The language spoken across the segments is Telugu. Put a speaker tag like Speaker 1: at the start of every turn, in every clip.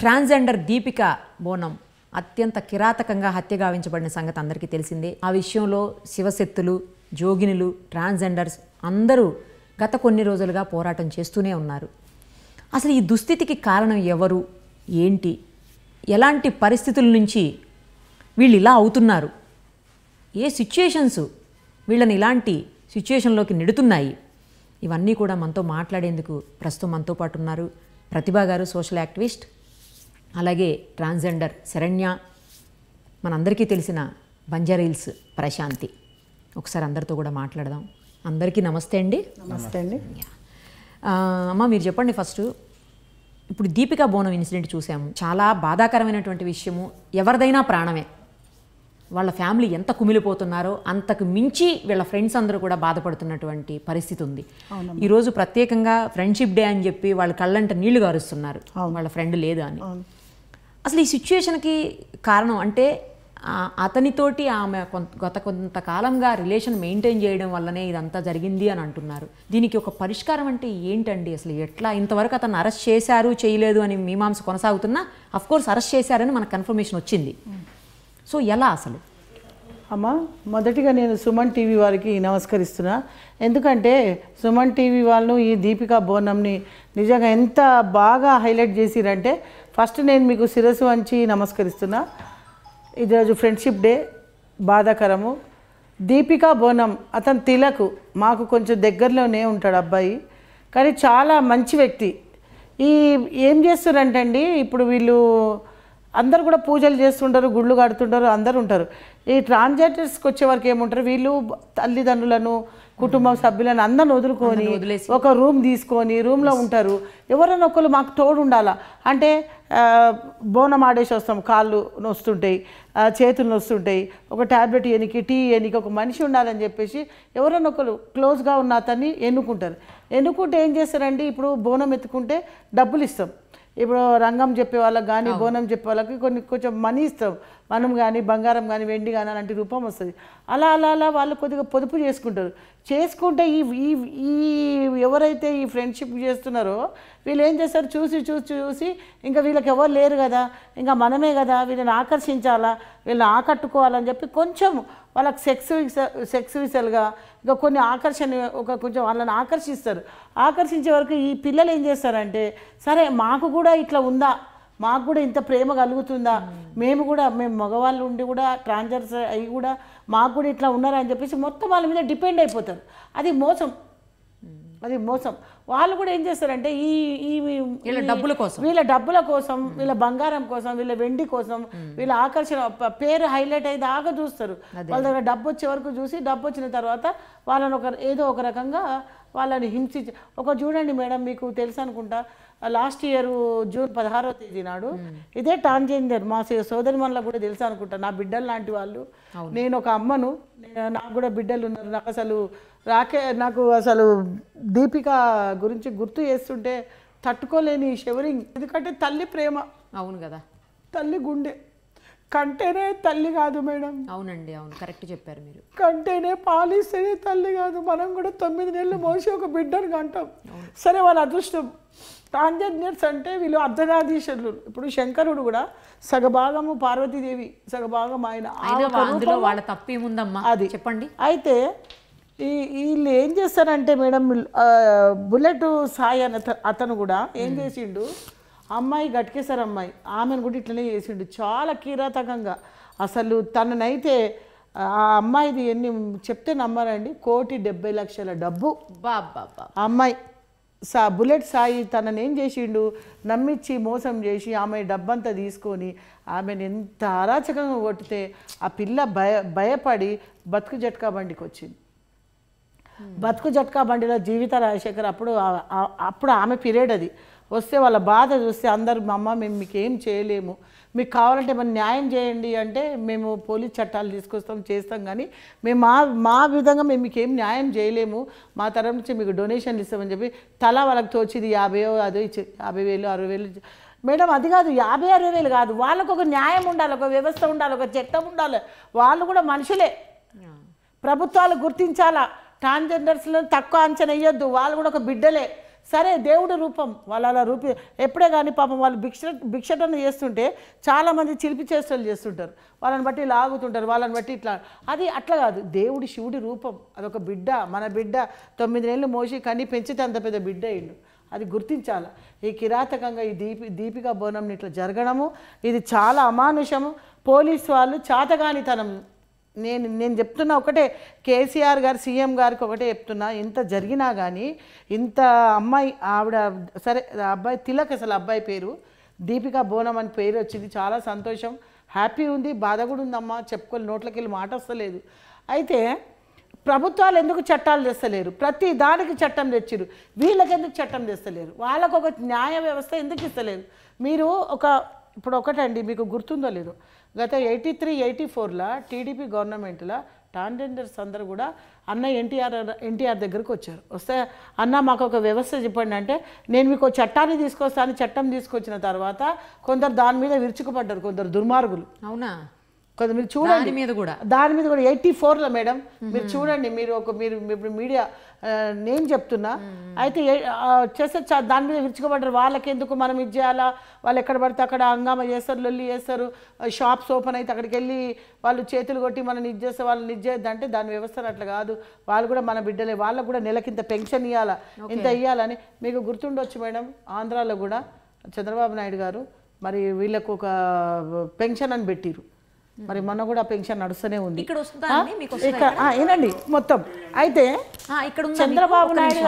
Speaker 1: ట్రాన్స్జెండర్ దీపిక బోనం అత్యంత కిరాతకంగా హత్య గావించబడిన సంగతి అందరికీ తెలిసిందే ఆ విషయంలో శివశక్తులు జోగినులు ట్రాన్స్జెండర్స్ అందరూ గత కొన్ని రోజులుగా పోరాటం చేస్తూనే ఉన్నారు అసలు ఈ దుస్థితికి కారణం ఎవరు ఏంటి ఎలాంటి పరిస్థితుల నుంచి వీళ్ళు ఇలా అవుతున్నారు ఏ సిచ్యుయేషన్స్ వీళ్ళని ఇలాంటి సిచ్యుయేషన్లోకి నెడుతున్నాయి ఇవన్నీ కూడా మనతో మాట్లాడేందుకు ప్రస్తుతం మనతో పాటు ఉన్నారు ప్రతిభా గారు సోషల్ యాక్టివిస్ట్ అలాగే ట్రాన్స్జెండర్ శరణ్య మనందరికీ తెలిసిన బంజారీల్స్ ప్రశాంతి ఒకసారి అందరితో కూడా మాట్లాడదాం అందరికీ నమస్తే అండి నమస్తే అండి అమ్మ మీరు చెప్పండి ఫస్ట్ ఇప్పుడు దీపికా బోనం ఇన్సిడెంట్ చూసాము చాలా బాధాకరమైనటువంటి విషయము ఎవరిదైనా ప్రాణమే వాళ్ళ ఫ్యామిలీ ఎంత కుమిలిపోతున్నారో అంతకు మించి వీళ్ళ ఫ్రెండ్స్ అందరూ కూడా బాధపడుతున్నటువంటి పరిస్థితి ఉంది ఈరోజు ప్రత్యేకంగా ఫ్రెండ్షిప్ డే అని చెప్పి వాళ్ళ కళ్ళంట నీళ్లు గారుస్తున్నారు వాళ్ళ ఫ్రెండ్ లేదు అని అసలు ఈ సిచ్యుయేషన్కి కారణం అంటే అతనితోటి ఆమె కొంత గత కొంతకాలంగా రిలేషన్ మెయింటైన్ చేయడం వల్లనే ఇదంతా జరిగింది అని అంటున్నారు దీనికి ఒక పరిష్కారం అంటే ఏంటండి అసలు ఎట్లా ఇంతవరకు అతను అరెస్ట్ చేశారు చేయలేదు అని మీమాంస కొనసాగుతున్నా కోర్స్ అరెస్ట్ చేశారని మనకు కన్ఫర్మేషన్ వచ్చింది సో ఎలా అసలు
Speaker 2: అమ్మ మొదటిగా నేను సుమన్ టీవీ వారికి నమస్కరిస్తున్నా ఎందుకంటే సుమన్ టీవీ వాళ్ళు ఈ దీపికా బోనంని నిజంగా ఎంత బాగా హైలైట్ చేసిరంటే ఫస్ట్ నేను మీకు శిరస్సు వంచి నమస్కరిస్తున్నా ఈరోజు ఫ్రెండ్షిప్ డే బాధాకరము దీపికా బోనం అతను తిలకు మాకు కొంచెం దగ్గరలోనే ఉంటాడు అబ్బాయి కానీ చాలా మంచి వ్యక్తి ఈ ఏం చేస్తారంటండి ఇప్పుడు వీళ్ళు అందరు కూడా పూజలు చేస్తుంటారు గుళ్ళు కడుతుంటారు అందరు ఉంటారు ఈ ట్రాన్జాక్టర్స్కి వచ్చేవారికి ఏముంటారు వీళ్ళు తల్లిదండ్రులను కుటుంబ సభ్యులను అందరిని వదులుకొని ఒక రూమ్ తీసుకొని రూమ్లో ఉంటారు ఎవరైనా ఒకరు మాకు తోడు ఉండాలా అంటే బోనం ఆడేసి వస్తాం కాళ్ళు నొస్తుంటాయి చేతులు నొస్తుంటాయి ఒక ట్యాబ్లెట్ ఎనికి టీ ఎనికి ఒక మనిషి ఉండాలని చెప్పేసి ఎవరైనా ఒకరు క్లోజ్గా ఉన్న అతన్ని ఎన్నుకుంటారు ఎన్నుకుంటే ఏం చేస్తారండి ఇప్పుడు బోనం ఎత్తుకుంటే డబ్బులు ఇస్తాం ఇప్పుడు రంగం చెప్పే వాళ్ళకి కానీ బోనం చెప్పే వాళ్ళకి కొన్ని కొంచెం మనీ ఇస్తాం మనం కానీ బంగారం కానీ వెండి కానీ అలాంటి రూపం వస్తుంది అలా అలా అలా వాళ్ళు కొద్దిగా పొదుపు చేసుకుంటారు చేసుకుంటే ఈ ఈ ఎవరైతే ఈ ఫ్రెండ్షిప్ చేస్తున్నారో వీళ్ళు ఏం చేస్తారు చూసి చూసి చూసి ఇంకా వీళ్ళకి ఎవరు లేరు కదా ఇంకా మనమే కదా వీళ్ళని ఆకర్షించాలా వీళ్ళని ఆకట్టుకోవాలని చెప్పి కొంచెం వాళ్ళకి సెక్స్ సెక్స్ విసలుగా ఇంకా కొన్ని ఆకర్షణ ఒక కొంచెం వాళ్ళని ఆకర్షిస్తారు ఆకర్షించే వరకు ఈ పిల్లలు ఏం చేస్తారంటే సరే మాకు కూడా ఇట్లా ఉందా మాకు కూడా ఇంత ప్రేమ కలుగుతుందా మేము కూడా మేము మగవాళ్ళు ఉండి కూడా ట్రాన్జర్స్ అవి కూడా మాకు కూడా ఇట్లా ఉన్నారని చెప్పేసి మొత్తం వాళ్ళ మీద డిపెండ్ అయిపోతారు అది మోసం అది మోసం వాళ్ళు కూడా ఏం చేస్తారంటే ఈ ఈ వీళ్ళ డబ్బుల కోసం వీళ్ళ డబ్బుల కోసం వీళ్ళ బంగారం కోసం వీళ్ళ వెండి కోసం వీళ్ళ ఆకర్షణ పేరు హైలైట్ అయ్యి దాకా చూస్తారు వాళ్ళ దగ్గర డబ్బు వచ్చే వరకు చూసి డబ్బు వచ్చిన తర్వాత వాళ్ళని ఒక ఏదో ఒక రకంగా వాళ్ళని హింసించి ఒక చూడండి మేడం మీకు తెలుసు అనుకుంటా లాస్ట్ ఇయర్ జూన్ పదహారో తేదీ నాడు ఇదే టాంజేంజర్ మా సోదరి మనలో కూడా తెలుసు అనుకుంటా నా బిడ్డలు లాంటి వాళ్ళు నేను ఒక అమ్మను నాకు కూడా బిడ్డలు ఉన్నారు నాకు అసలు రాకే నాకు అసలు దీపిక గురించి గుర్తు చేస్తుంటే తట్టుకోలేని షెవరింగ్ ఎందుకంటే తల్లి ప్రేమ
Speaker 1: అవును కదా తల్లి గుండె కంటేనే తల్లి కాదు మేడం అవునండి అవును కరెక్ట్ చెప్పారు మీరు కంటేనే పాలిస్తేనే తల్లి కాదు మనం కూడా తొమ్మిది నెలలు మోసి ఒక బిడ్డను
Speaker 2: కంటాం సరే వాళ్ళ అదృష్టం ట్రాన్జెండర్స్ అంటే వీళ్ళు అర్ధనాధీశరులు ఇప్పుడు శంకరుడు కూడా సగభాగము పార్వతీదేవి సగభాగం ఆయన వాళ్ళ తప్పేముందమ్మా అది చెప్పండి అయితే ఈ వీళ్ళు ఏం చేస్తారంటే మేడం బుల్లెట్ సాయి అని అతను కూడా ఏం చేసిండు అమ్మాయి గట్కేశారు అమ్మాయి ఆమెను కూడా ఇట్లనే చేసిండు చాలా కీరాతకంగా అసలు తననైతే ఆ అమ్మాయిది ఎన్ని చెప్తే నమ్మరండి కోటి డెబ్బై లక్షల డబ్బు అమ్మాయి సా బుల్లెట్ సాయి తనని ఏం చేసిండు నమ్మిచ్చి మోసం చేసి ఆమె డబ్బంతా తీసుకొని ఆమెను ఎంత అరాచకంగా కొట్టితే ఆ పిల్ల భయ భయపడి బతుకు జట్కా బండికి వచ్చింది Hmm. బతుకు జట్కా బండిలో జీవిత రాజశేఖర్ అప్పుడు అప్పుడు ఆమె పీరియడ్ అది వస్తే వాళ్ళ బాధ చూస్తే అందరు మా అమ్మ మేము మీకు ఏం చేయలేము మీకు కావాలంటే ఏమైనా న్యాయం చేయండి అంటే మేము పోలీస్ చట్టాలు తీసుకొస్తాం చేస్తాం కానీ మేము మా మా విధంగా మేము మీకు ఏం న్యాయం చేయలేము మా తరం నుంచి మీకు డొనేషన్లు ఇస్తామని చెప్పి తల వాళ్ళకి తోచింది యాభై అదో ఇచ్చే యాభై వేలు అరవై వేలు మేడం అది కాదు యాభై అరవై వేలు కాదు వాళ్ళకు ఒక న్యాయం ఉండాలి ఒక వ్యవస్థ ఉండాలి ఒక చట్టం ఉండాలి వాళ్ళు కూడా మనుషులే ప్రభుత్వాలు గుర్తించాలా ట్రాన్స్జెండర్స్లో తక్కువ అంచనా వేయొద్దు వాళ్ళు కూడా ఒక బిడ్డలే సరే దేవుడి రూపం వాళ్ళ అలా రూపి ఎప్పుడే కానీ పాపం వాళ్ళు భిక్ష భిక్షటన చేస్తుంటే చాలామంది చిలిపి చేస్తలు చేస్తుంటారు వాళ్ళని బట్టి లాగుతుంటారు వాళ్ళని బట్టి ఇట్లా అది అట్లా కాదు దేవుడి శివుడి రూపం అదొక బిడ్డ మన బిడ్డ తొమ్మిది నెలలు మోసి కని పెంచితే అంత పెద్ద బిడ్డ అయిండు అది గుర్తించాలి ఈ కిరాతకంగా ఈ దీపి దీపికా బోనంని ఇట్లా జరగడము ఇది చాలా అమానుషము పోలీసు వాళ్ళు చాతగానితనం నేను నేను చెప్తున్నా ఒకటే కేసీఆర్ గారు సీఎం గారికి ఒకటే చెప్తున్నా ఇంత జరిగినా కానీ ఇంత అమ్మాయి ఆవిడ సరే అబ్బాయి తిలక్ అసలు అబ్బాయి పేరు దీపిక బోనం అని పేరు వచ్చింది చాలా సంతోషం హ్యాపీ ఉంది బాధ కూడా ఉందమ్మ చెప్పుకొని నోట్లకి వెళ్ళి మాట వస్తలేదు అయితే ప్రభుత్వాలు ఎందుకు చట్టాలు తెస్తలేరు ప్రతి దానికి చట్టం తెచ్చిరు వీళ్ళకి ఎందుకు చట్టం తెస్తలేరు వాళ్ళకు ఒక న్యాయ వ్యవస్థ ఎందుకు ఇస్తలేదు మీరు ఒక ఇప్పుడు ఒకటండి మీకు గుర్తుందో లేదో గత ఎయిటీ త్రీ ఎయిటీ ఫోర్లో టీడీపీ గవర్నమెంట్లో టాండెండర్స్ అందరూ కూడా అన్న ఎన్టీఆర్ ఎన్టీఆర్ దగ్గరకు వచ్చారు వస్తే అన్న మాకు ఒక వ్యవస్థ చెప్పండి అంటే నేను మీకు చట్టాన్ని తీసుకొస్తాను చట్టం తీసుకొచ్చిన తర్వాత కొందరు దాని మీద విరుచుకుపడ్డారు కొందరు దుర్మార్గులు అవునా కొంత మీరు చూడండి మీద కూడా దాని మీద కూడా ఎయిటీ ఫోర్లో మేడం మీరు చూడండి మీరు ఒక మీరు ఇప్పుడు మీడియా నేను చెప్తున్నా అయితే చేస్తే దాని మీద విరుచుకోబడ్డారు వాళ్ళకెందుకు మనం ఇది చేయాలా వాళ్ళు ఎక్కడ పడితే అక్కడ అంగామ చేస్తారు లొల్లి చేస్తారు షాప్స్ ఓపెన్ అయితే అక్కడికి వెళ్ళి వాళ్ళు చేతులు కొట్టి మనం ఇది చేస్తే వాళ్ళని ఇది చేద్దంటే దాని వ్యవస్థలు అట్లా కాదు వాళ్ళు కూడా మన బిడ్డలే వాళ్ళకు కూడా నెలకి ఇంత పెన్షన్ ఇవ్వాలా ఇంత ఇవ్వాలని మీకు గుర్తుండొచ్చు మేడం ఆంధ్రాలో కూడా చంద్రబాబు నాయుడు గారు మరి వీళ్ళకు ఒక పెన్షన్ అని పెట్టిరు మరి మొన్న కూడా పెన్షన్ నడుస్తూనే ఉంది
Speaker 1: ఇక్కడ ఏనండి
Speaker 2: మొత్తం అయితే
Speaker 1: ఇక్కడ చంద్రబాబు నాయుడు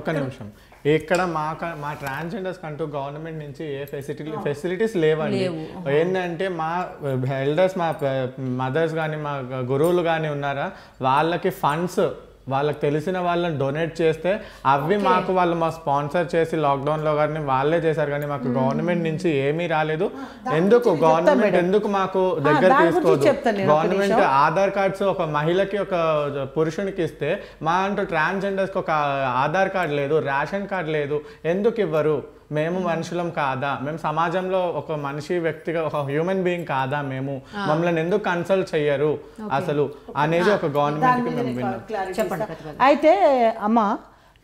Speaker 3: ఒక్క నిమిషం ఇక్కడ మా మా ట్రాన్స్జెండర్స్ అంటూ గవర్నమెంట్ నుంచి ఏ ఫెసిలిటీ ఫెసిలిటీస్ లేవండి ఏంటంటే మా ఎల్డర్స్ మా మదర్స్ కానీ మా గురువులు కానీ ఉన్నారా వాళ్ళకి ఫండ్స్ వాళ్ళకి తెలిసిన వాళ్ళని డొనేట్ చేస్తే అవి మాకు వాళ్ళు మా స్పాన్సర్ చేసి లాక్డౌన్లో కానీ వాళ్ళే చేశారు కానీ మాకు గవర్నమెంట్ నుంచి ఏమీ రాలేదు ఎందుకు గవర్నమెంట్ ఎందుకు మాకు దగ్గర తీసుకోవచ్చు గవర్నమెంట్ ఆధార్ కార్డ్స్ ఒక మహిళకి ఒక పురుషునికి ఇస్తే మా అంటూ ట్రాన్స్జెండర్స్కి ఒక ఆధార్ కార్డ్ లేదు రేషన్ కార్డ్ లేదు ఎందుకు ఇవ్వరు మేము మనుషులం కాదా మేము సమాజంలో ఒక మనిషి వ్యక్తిగా ఒక హ్యూమన్ బీయింగ్ కాదా మేము మమ్మల్ని ఎందుకు కన్సల్ట్ చెయ్యరు అసలు అనేది ఒక గవర్నమెంట్
Speaker 2: చెప్పండి అయితే అమ్మ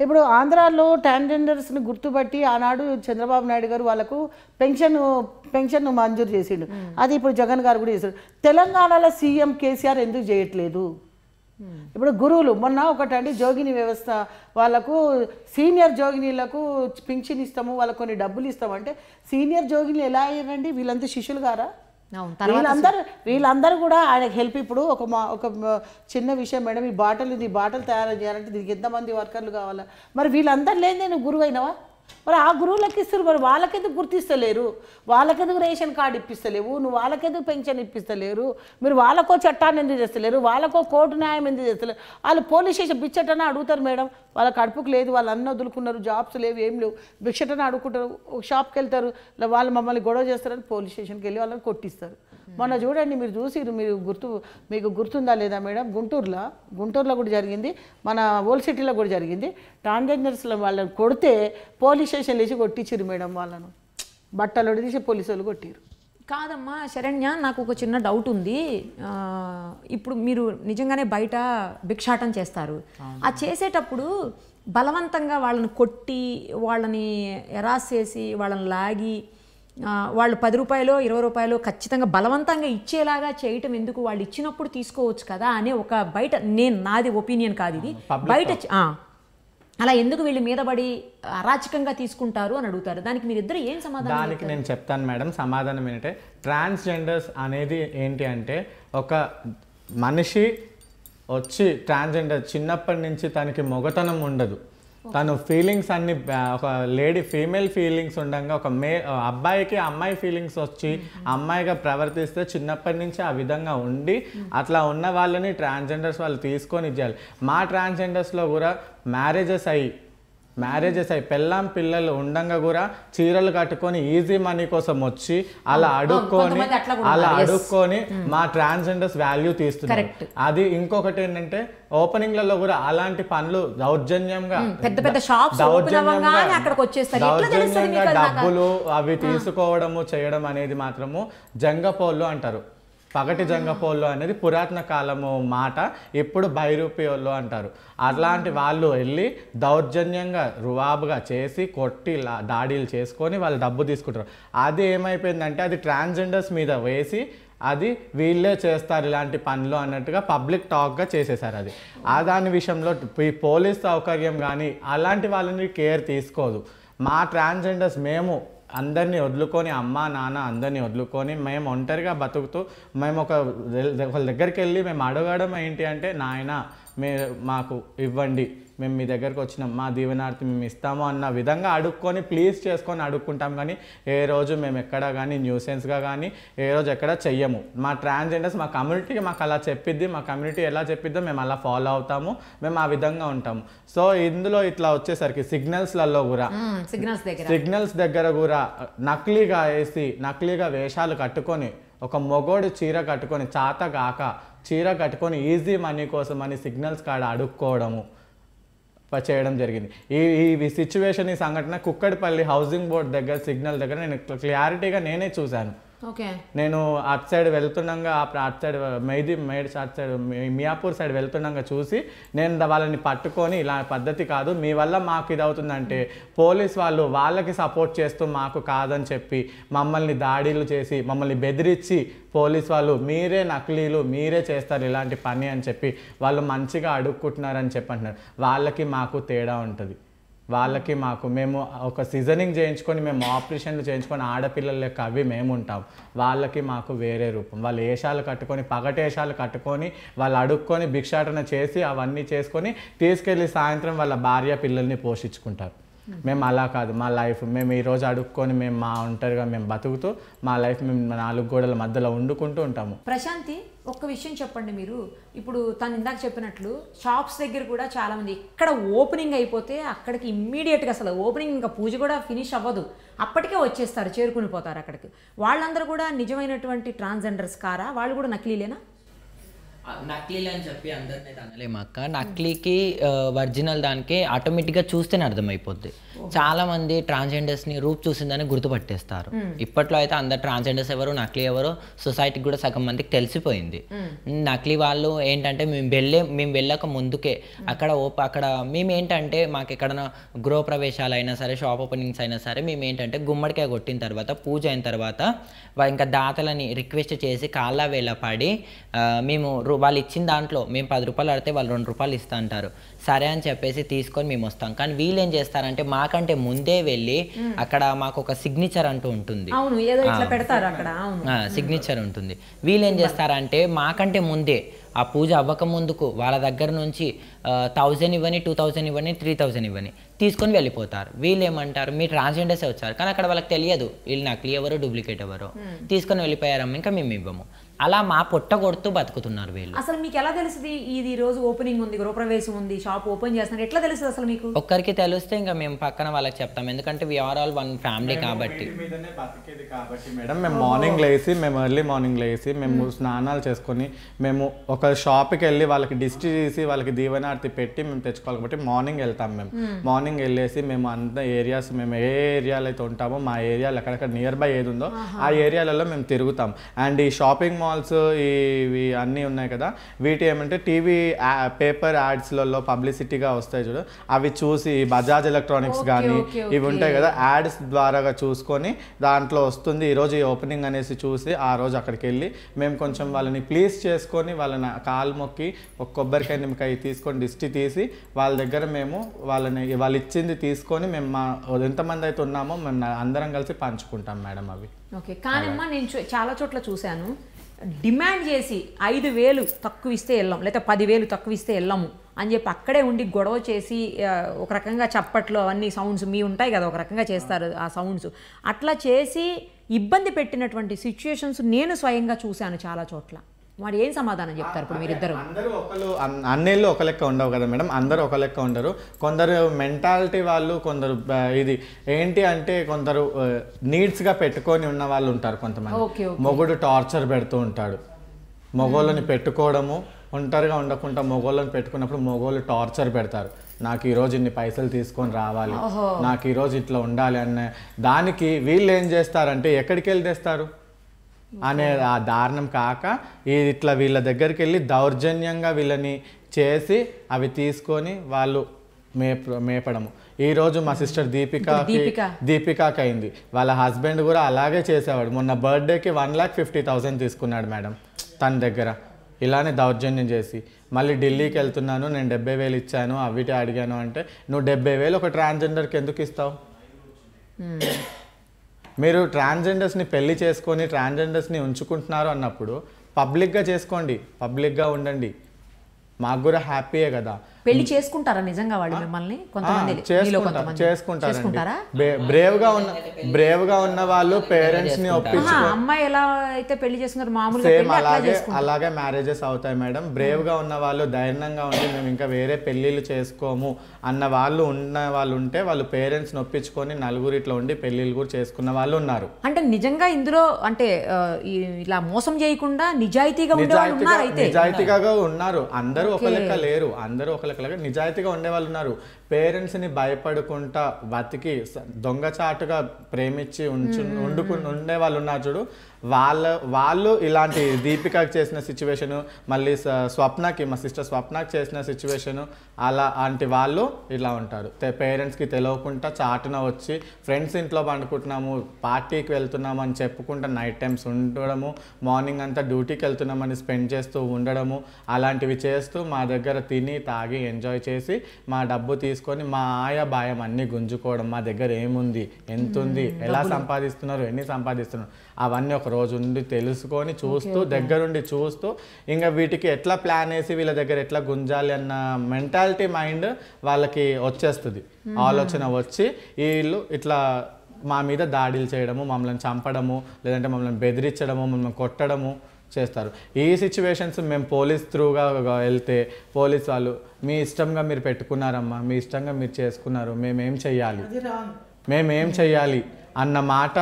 Speaker 2: ఇప్పుడు ఆంధ్రాలో ట్రాన్స్జెండర్స్ని గుర్తుపట్టి ఆనాడు చంద్రబాబు నాయుడు గారు వాళ్ళకు పెన్షన్ పెన్షన్ మంజూరు చేసిండు అది ఇప్పుడు జగన్ గారు కూడా చేశారు తెలంగాణలో సీఎం కేసీఆర్ ఎందుకు చేయట్లేదు ఇప్పుడు గురువులు మొన్న ఒకటండి జోగిని వ్యవస్థ వాళ్ళకు సీనియర్ జోగినీలకు పింఛన్ ఇస్తాము వాళ్ళకు కొన్ని డబ్బులు ఇస్తామంటే సీనియర్ జోగిని ఎలా అయ్యారండి వీళ్ళంతా శిష్యులు గారా వీళ్ళందరూ వీళ్ళందరూ కూడా ఆయనకు హెల్ప్ ఇప్పుడు ఒక మా ఒక చిన్న విషయం మేడం ఈ బాటలు ఈ బాటలు తయారు చేయాలంటే దీనికి ఎంతమంది వర్కర్లు కావాలా మరి వీళ్ళందరూ లేని నేను గురువైనవా మరి ఆ గురువులకు ఇస్తారు మరి వాళ్ళకెందుకు గుర్తిస్తలేరు వాళ్ళకెందుకు రేషన్ కార్డు ఇప్పిస్తలేవు నువ్వు వాళ్ళకెందుకు పెన్షన్ ఇప్పిస్తలేరు మీరు వాళ్ళకో చట్టాన్ని ఎందుకు చేస్తలేరు వాళ్ళకో కోర్టు న్యాయం ఎందుకు చేస్తలేరు వాళ్ళు పోలీస్ స్టేషన్ బిచ్చటనే అడుగుతారు మేడం వాళ్ళ కడుపుకు లేదు వాళ్ళు అన్న వదులుకున్నారు జాబ్స్ లేవు ఏం లేవు బిచ్చటనే అడుగుకుంటారు షాప్కి వెళ్తారు వాళ్ళు మమ్మల్ని గొడవ చేస్తారని పోలీస్ స్టేషన్కి వెళ్ళి వాళ్ళని కొట్టిస్తారు మొన్న చూడండి మీరు చూసి మీరు గుర్తు మీకు గుర్తుందా లేదా మేడం గుంటూరులో గుంటూరులో కూడా జరిగింది మన ఓల్డ్ సిటీలో కూడా జరిగింది ట్రాన్స్జెండర్స్ల వాళ్ళని కొడితే పోలీస్ స్టేషన్ లేచి కొట్టించారు మేడం వాళ్ళను బట్టలు తీసి పోలీసు వాళ్ళు కొట్టారు
Speaker 1: కాదమ్మా శరణ్య నాకు ఒక చిన్న డౌట్ ఉంది ఇప్పుడు మీరు నిజంగానే బయట భిక్షాటం చేస్తారు ఆ చేసేటప్పుడు బలవంతంగా వాళ్ళని కొట్టి వాళ్ళని ఎరాస్ చేసి వాళ్ళని లాగి వాళ్ళు పది రూపాయలు ఇరవై రూపాయలు ఖచ్చితంగా బలవంతంగా ఇచ్చేలాగా చేయటం ఎందుకు వాళ్ళు ఇచ్చినప్పుడు తీసుకోవచ్చు కదా అనే ఒక బయట నేను నాది ఒపీనియన్ కాదు ఇది బయట అలా ఎందుకు వీళ్ళు మీద పడి అరాచకంగా తీసుకుంటారు అని అడుగుతారు దానికి ఇద్దరు ఏం సమాధానం దానికి నేను
Speaker 3: చెప్తాను మేడం సమాధానం ఏంటంటే ట్రాన్స్జెండర్స్ అనేది ఏంటి అంటే ఒక మనిషి వచ్చి ట్రాన్స్జెండర్ చిన్నప్పటి నుంచి తనకి మొగతనం ఉండదు తను ఫీలింగ్స్ అన్ని ఒక లేడీ ఫీమేల్ ఫీలింగ్స్ ఉండగా ఒక మే అబ్బాయికి అమ్మాయి ఫీలింగ్స్ వచ్చి mm-hmm. అమ్మాయిగా ప్రవర్తిస్తే చిన్నప్పటి నుంచి ఆ విధంగా ఉండి mm-hmm. అట్లా ఉన్న వాళ్ళని ట్రాన్స్జెండర్స్ వాళ్ళు తీసుకొని ఇచ్చేయాలి మా ట్రాన్స్జెండర్స్లో కూడా మ్యారేజెస్ అయ్యి మ్యారేజెస్ అయ్యి పెళ్ళాం పిల్లలు ఉండంగా కూడా చీరలు కట్టుకొని ఈజీ మనీ కోసం వచ్చి అలా అడుక్కొని అలా అడుక్కొని hmm. మా ట్రాన్స్జెండర్స్ వాల్యూ తీస్తున్నారు అది ఇంకొకటి ఏంటంటే ఓపెనింగ్ లలో కూడా అలాంటి పనులు దౌర్జన్యంగా hmm.
Speaker 1: పెద్ద పెద్ద షాప్స్ దౌర్జన్యంగా డబ్బులు
Speaker 3: అవి hmm. తీసుకోవడము చేయడం అనేది మాత్రము జంగపోళ్ళు అంటారు పగటి జంగపోళ్ళు అనేది పురాతన కాలము మాట ఇప్పుడు భైరూపియోళ్ళు అంటారు అట్లాంటి వాళ్ళు వెళ్ళి దౌర్జన్యంగా రువాబుగా చేసి కొట్టి దాడీలు చేసుకొని వాళ్ళు డబ్బు తీసుకుంటారు అది ఏమైపోయిందంటే అది ట్రాన్స్జెండర్స్ మీద వేసి అది వీళ్ళే చేస్తారు ఇలాంటి పనులు అన్నట్టుగా పబ్లిక్ టాక్గా చేసేసారు అది ఆ దాని విషయంలో ఈ పోలీస్ సౌకర్యం కానీ అలాంటి వాళ్ళని కేర్ తీసుకోదు మా ట్రాన్స్జెండర్స్ మేము అందరినీ వదులుకొని అమ్మ నాన్న అందరినీ వదులుకొని మేము ఒంటరిగా బతుకుతూ మేము ఒక ఒకళ్ళ దగ్గరికి వెళ్ళి మేము అడగడం ఏంటి అంటే నాయన మీరు మాకు ఇవ్వండి మేము మీ దగ్గరకు వచ్చినాం మా దీవెనార్థి మేము ఇస్తాము అన్న విధంగా అడుక్కొని ప్లీజ్ చేసుకొని అడుక్కుంటాం కానీ ఏ రోజు మేము ఎక్కడ కానీ న్యూసెన్స్గా కానీ ఏ రోజు ఎక్కడ చెయ్యము మా ట్రాన్స్జెండర్స్ మా కమ్యూనిటీకి మాకు అలా చెప్పిద్ది మా కమ్యూనిటీ ఎలా చెప్పిద్దో మేము అలా ఫాలో అవుతాము మేము ఆ విధంగా ఉంటాము సో ఇందులో ఇట్లా వచ్చేసరికి సిగ్నల్స్లలో కూడా సిగ్నల్స్ దగ్గర సిగ్నల్స్ దగ్గర కూడా నకిలీగా వేసి నకిలీగా వేషాలు కట్టుకొని ఒక మొగోడు చీర కట్టుకొని చాత కాక చీర కట్టుకొని ఈజీ మనీ కోసం అని సిగ్నల్స్ కాడ అడుక్కోవడము చేయడం జరిగింది ఈ ఈ సిచ్యువేషన్ ఈ సంఘటన కుక్కడిపల్లి హౌసింగ్ బోర్డ్ దగ్గర సిగ్నల్ దగ్గర నేను క్లారిటీగా నేనే చూశాను నేను అటు సైడ్ వెళ్తుండగా అటు సైడ్ మేది మైడ్స్ అటు సైడ్ మియాపూర్ సైడ్ వెళ్తుండగా చూసి నేను వాళ్ళని పట్టుకొని ఇలా పద్ధతి కాదు మీ వల్ల మాకు ఇది అవుతుందంటే పోలీస్ వాళ్ళు వాళ్ళకి సపోర్ట్ చేస్తూ మాకు కాదని చెప్పి మమ్మల్ని దాడిలు చేసి మమ్మల్ని బెదిరించి పోలీస్ వాళ్ళు మీరే నకిలీలు మీరే చేస్తారు ఇలాంటి పని అని చెప్పి వాళ్ళు మంచిగా అడుక్కుంటున్నారని చెప్పి అంటున్నారు వాళ్ళకి మాకు తేడా ఉంటుంది వాళ్ళకి మాకు మేము ఒక సీజనింగ్ చేయించుకొని మేము ఆపరేషన్లు చేయించుకొని ఆడపిల్లల యొక్క అవి మేము ఉంటాం వాళ్ళకి మాకు వేరే రూపం వాళ్ళు ఏషాలు కట్టుకొని పగటేషాలు కట్టుకొని వాళ్ళు అడుక్కొని భిక్షాటన చేసి అవన్నీ చేసుకొని తీసుకెళ్ళి సాయంత్రం వాళ్ళ భార్య పిల్లల్ని పోషించుకుంటారు మేము అలా కాదు మా లైఫ్ మేము ఈరోజు అడుక్కొని మేము మా ఒంటరిగా మేము బతుకుతూ మా లైఫ్ మేము నాలుగు గోడల మధ్యలో వండుకుంటూ ఉంటాము
Speaker 1: ప్రశాంతి ఒక్క విషయం చెప్పండి మీరు ఇప్పుడు తను ఇందాక చెప్పినట్లు షాప్స్ దగ్గర కూడా చాలామంది ఎక్కడ ఓపెనింగ్ అయిపోతే అక్కడికి ఇమ్మీడియట్గా అసలు ఓపెనింగ్ ఇంకా పూజ కూడా ఫినిష్ అవ్వదు అప్పటికే వచ్చేస్తారు చేరుకుని పోతారు అక్కడికి వాళ్ళందరూ కూడా నిజమైనటువంటి ట్రాన్స్జెండర్స్ కారా వాళ్ళు కూడా నకిలీలేనా
Speaker 4: నక్లీలు అని చెప్పి అందరినీ అనలేము అక్క నక్లీకి ఒరిజినల్ దానికి ఆటోమేటిక్గా చూస్తేనే అర్థమైపోద్ది మంది ట్రాన్స్జెండర్స్ని రూప్ చూసిందని గుర్తుపట్టేస్తారు ఇప్పట్లో అయితే అందరు ట్రాన్స్జెండర్స్ ఎవరు నకిలీ ఎవరు సొసైటీకి కూడా సగం మందికి తెలిసిపోయింది నకిలీ వాళ్ళు ఏంటంటే మేము వెళ్ళే మేము వెళ్ళక ముందుకే అక్కడ ఓప అక్కడ మేము ఏంటంటే మాకు ఎక్కడైనా గృహప్రవేశాలు అయినా సరే షాప్ ఓపెనింగ్స్ అయినా సరే మేము ఏంటంటే గుమ్మడికాయ కొట్టిన తర్వాత పూజ అయిన తర్వాత ఇంకా దాతలని రిక్వెస్ట్ చేసి కాళ్ళ వేళ పడి మేము వాళ్ళు ఇచ్చిన దాంట్లో మేము పది రూపాయలు ఆడితే వాళ్ళు రెండు రూపాయలు ఇస్తా అంటారు సరే అని చెప్పేసి తీసుకొని మేము వస్తాం కానీ వీళ్ళు ఏం చేస్తారంటే మాకంటే ముందే వెళ్ళి అక్కడ మాకు ఒక సిగ్నేచర్ అంటూ ఉంటుంది సిగ్నేచర్ ఉంటుంది వీళ్ళు ఏం చేస్తారంటే మాకంటే ముందే ఆ పూజ అవ్వక ముందుకు వాళ్ళ దగ్గర నుంచి థౌజండ్ ఇవ్వని టూ థౌజండ్ ఇవ్వని త్రీ థౌజండ్ ఇవ్వని తీసుకొని వెళ్ళిపోతారు వీళ్ళు ఏమంటారు మీరు ట్రాన్స్జెండర్సే వచ్చారు కానీ అక్కడ వాళ్ళకి తెలియదు వీళ్ళు నకిలీ ఎవరు డూప్లికేట్ ఎవరు తీసుకొని వెళ్ళిపోయారమ్మ ఇంకా మేము ఇవ్వము అలా మా పొట్ట కొడుతూ బతుకుతున్నారు వీళ్ళు
Speaker 1: అసలు మీకు ఎలా తెలుస్తుంది ఇది రోజు ఓపెనింగ్ ఉంది గృహప్రవేశం ఉంది షాప్ ఓపెన్ చేస్తున్నారు ఎట్లా తెలుస్తుంది అసలు మీకు
Speaker 4: ఒక్కరికి తెలిస్తే ఇంకా మేము పక్కన వాళ్ళకి చెప్తాం ఎందుకంటే we are all one family కాబట్టి
Speaker 3: కాబట్టి మేడం మేము మార్నింగ్ లేసి మేము ఎర్లీ మార్నింగ్ లేసి మేము స్నానాలు చేసుకొని మేము ఒక షాప్కి వెళ్ళి వాళ్ళకి డిస్టి చేసి వాళ్ళకి దీవెనార్తి పెట్టి మేము తెచ్చుకోవాలి కాబట్టి మార్నింగ్ వెళ్తాం మేము మార్నింగ్ వెళ్ళేసి మేము అంత ఏరియాస్ మేము ఏ ఏరియాలో అయితే ఉంటామో మా ఏరియాలో ఎక్కడెక్కడ నియర్ బై ఏది ఉందో ఆ ఏరియాలలో మేము తిరుగుతాం అండ్ ఈ షాపింగ్ మాల్స్ ఇవి అన్నీ ఉన్నాయి కదా వీటి ఏమంటే టీవీ పేపర్ యాడ్స్లలో పబ్లిసిటీగా వస్తాయి చూడు అవి చూసి బజాజ్ ఎలక్ట్రానిక్స్ కానీ ఇవి ఉంటాయి కదా యాడ్స్ ద్వారా చూసుకొని దాంట్లో వస్తుంది ఈరోజు ఈ ఓపెనింగ్ అనేసి చూసి ఆ రోజు అక్కడికి వెళ్ళి మేము కొంచెం వాళ్ళని ప్లీజ్ చేసుకొని వాళ్ళని కాలు మొక్కి ఒక కొబ్బరికాయ నిమ్మకాయ తీసుకొని దిష్టి తీసి వాళ్ళ దగ్గర మేము వాళ్ళని వాళ్ళు ఇచ్చింది తీసుకొని మేము మా ఎంతమంది అయితే ఉన్నామో మేము అందరం కలిసి పంచుకుంటాం మేడం అవి
Speaker 1: ఓకే కానమ్మా నేను చాలా చోట్ల చూశాను డిమాండ్ చేసి ఐదు వేలు తక్కువ ఇస్తే వెళ్ళాం లేకపోతే పదివేలు తక్కువ ఇస్తే వెళ్ళాము అని చెప్పి అక్కడే ఉండి గొడవ చేసి ఒక రకంగా చప్పట్లు అవన్నీ సౌండ్స్ మీ ఉంటాయి కదా ఒక రకంగా చేస్తారు ఆ సౌండ్స్ అట్లా చేసి ఇబ్బంది పెట్టినటువంటి సిచ్యుయేషన్స్ నేను స్వయంగా చూశాను చాలా చోట్ల వాడు ఏం సమాధానం చెప్తారు ఇప్పుడు మీరిద్దరు అందరూ
Speaker 3: ఒకరు అన్నేళ్ళు ఒక లెక్క ఉండవు కదా మేడం అందరూ ఒక లెక్క ఉండరు కొందరు మెంటాలిటీ వాళ్ళు కొందరు ఇది ఏంటి అంటే కొందరు నీడ్స్గా పెట్టుకొని ఉన్న వాళ్ళు ఉంటారు కొంతమంది మొగుడు టార్చర్ పెడుతూ ఉంటాడు మొగోళ్ళని పెట్టుకోవడము ఒంటరిగా ఉండకుండా మొగోళ్ళని పెట్టుకున్నప్పుడు మొగోళ్ళు టార్చర్ పెడతారు నాకు ఈరోజు ఇన్ని పైసలు తీసుకొని రావాలి నాకు ఈరోజు ఇట్లా ఉండాలి అనే దానికి వీళ్ళు ఏం చేస్తారంటే ఎక్కడికి వెళ్ళి తెస్తారు అనే ఆ దారుణం కాక ఇట్లా వీళ్ళ దగ్గరికి వెళ్ళి దౌర్జన్యంగా వీళ్ళని చేసి అవి తీసుకొని వాళ్ళు మేప మేపడము ఈరోజు మా సిస్టర్ దీపిక దీపికాకి అయింది వాళ్ళ హస్బెండ్ కూడా అలాగే చేసేవాడు మొన్న బర్త్డేకి వన్ ల్యాక్ ఫిఫ్టీ థౌసండ్ తీసుకున్నాడు మేడం తన దగ్గర ఇలానే దౌర్జన్యం చేసి మళ్ళీ ఢిల్లీకి వెళ్తున్నాను నేను డెబ్బై వేలు ఇచ్చాను అవిటి అడిగాను అంటే నువ్వు డెబ్బై వేలు ఒక ట్రాన్స్జెండర్కి ఎందుకు ఇస్తావు మీరు ట్రాన్స్జెండర్స్ని పెళ్లి చేసుకొని ట్రాన్స్జెండర్స్ని ఉంచుకుంటున్నారు అన్నప్పుడు పబ్లిక్గా చేసుకోండి పబ్లిక్గా ఉండండి మాకు కూడా హ్యాపీయే కదా
Speaker 1: పెళ్లి చేసుకుంటారా నిజంగా వాళ్ళు మిమ్మల్ని కొంతమంది
Speaker 3: బ్రేవ్ గా ఉన్న బ్రేవ్ గా ఉన్న వాళ్ళు పేరెంట్స్ ని
Speaker 1: అమ్మాయి ఎలా అయితే పెళ్లి చేసుకున్నారు మామూలుగా అలాగే
Speaker 3: అలాగే మ్యారేజెస్ అవుతాయి మేడం బ్రేవ్ గా ఉన్న వాళ్ళు ధైర్యంగా ఉండి మేము ఇంకా వేరే పెళ్లిళ్ళు చేసుకోము అన్న వాళ్ళు ఉన్న వాళ్ళు ఉంటే వాళ్ళు పేరెంట్స్ నొప్పించుకొని నలుగురిట్లో ఉండి పెళ్లిళ్ళు కూడా చేసుకున్న వాళ్ళు ఉన్నారు
Speaker 1: అంటే నిజంగా ఇందులో అంటే ఇలా మోసం చేయకుండా నిజాయితీగా నిజాయితీగా
Speaker 3: ఉన్నారు అందరూ ఒక లెక్క లేరు అందరూ ఒక కలగ నిజాయితీగా ఉండేవాళ్ళు ఉన్నారు పేరెంట్స్ని భయపడకుండా బతికి దొంగచాటుగా ప్రేమించి ఉంచు వండుకు ఉండే వాళ్ళు ఉన్నారు చూడు వాళ్ళ వాళ్ళు ఇలాంటి దీపికకు చేసిన సిచ్యువేషను మళ్ళీ స్వప్నకి మా సిస్టర్ స్వప్నకి చేసిన సిచ్యువేషను అలా అలాంటి వాళ్ళు ఇలా ఉంటారు పేరెంట్స్కి తెలియకుండా చాటున వచ్చి ఫ్రెండ్స్ ఇంట్లో పండుకుంటున్నాము పార్టీకి వెళ్తున్నాము అని చెప్పుకుంటా నైట్ టైమ్స్ ఉండడము మార్నింగ్ అంతా డ్యూటీకి వెళ్తున్నామని స్పెండ్ చేస్తూ ఉండడము అలాంటివి చేస్తూ మా దగ్గర తిని తాగి ఎంజాయ్ చేసి మా డబ్బు తీసుకు తీసుకొని మా ఆయా భాయం అన్నీ గుంజుకోవడం మా దగ్గర ఏముంది ఎంత ఉంది ఎలా సంపాదిస్తున్నారు ఎన్ని సంపాదిస్తున్నారు అవన్నీ ఒక రోజు ఉండి తెలుసుకొని చూస్తూ దగ్గరుండి చూస్తూ ఇంకా వీటికి ఎట్లా ప్లాన్ వేసి వీళ్ళ దగ్గర ఎట్లా గుంజాలి అన్న మెంటాలిటీ మైండ్ వాళ్ళకి వచ్చేస్తుంది ఆలోచన వచ్చి వీళ్ళు ఇట్లా మా మీద దాడిలు చేయడము మమ్మల్ని చంపడము లేదంటే మమ్మల్ని బెదిరించడము మమ్మల్ని కొట్టడము చేస్తారు ఈ సిచ్యువేషన్స్ మేము పోలీస్ త్రూగా వెళ్తే పోలీస్ వాళ్ళు మీ ఇష్టంగా మీరు పెట్టుకున్నారమ్మా మీ ఇష్టంగా మీరు చేసుకున్నారు మేమేం చెయ్యాలి మేమేం చెయ్యాలి అన్న మాట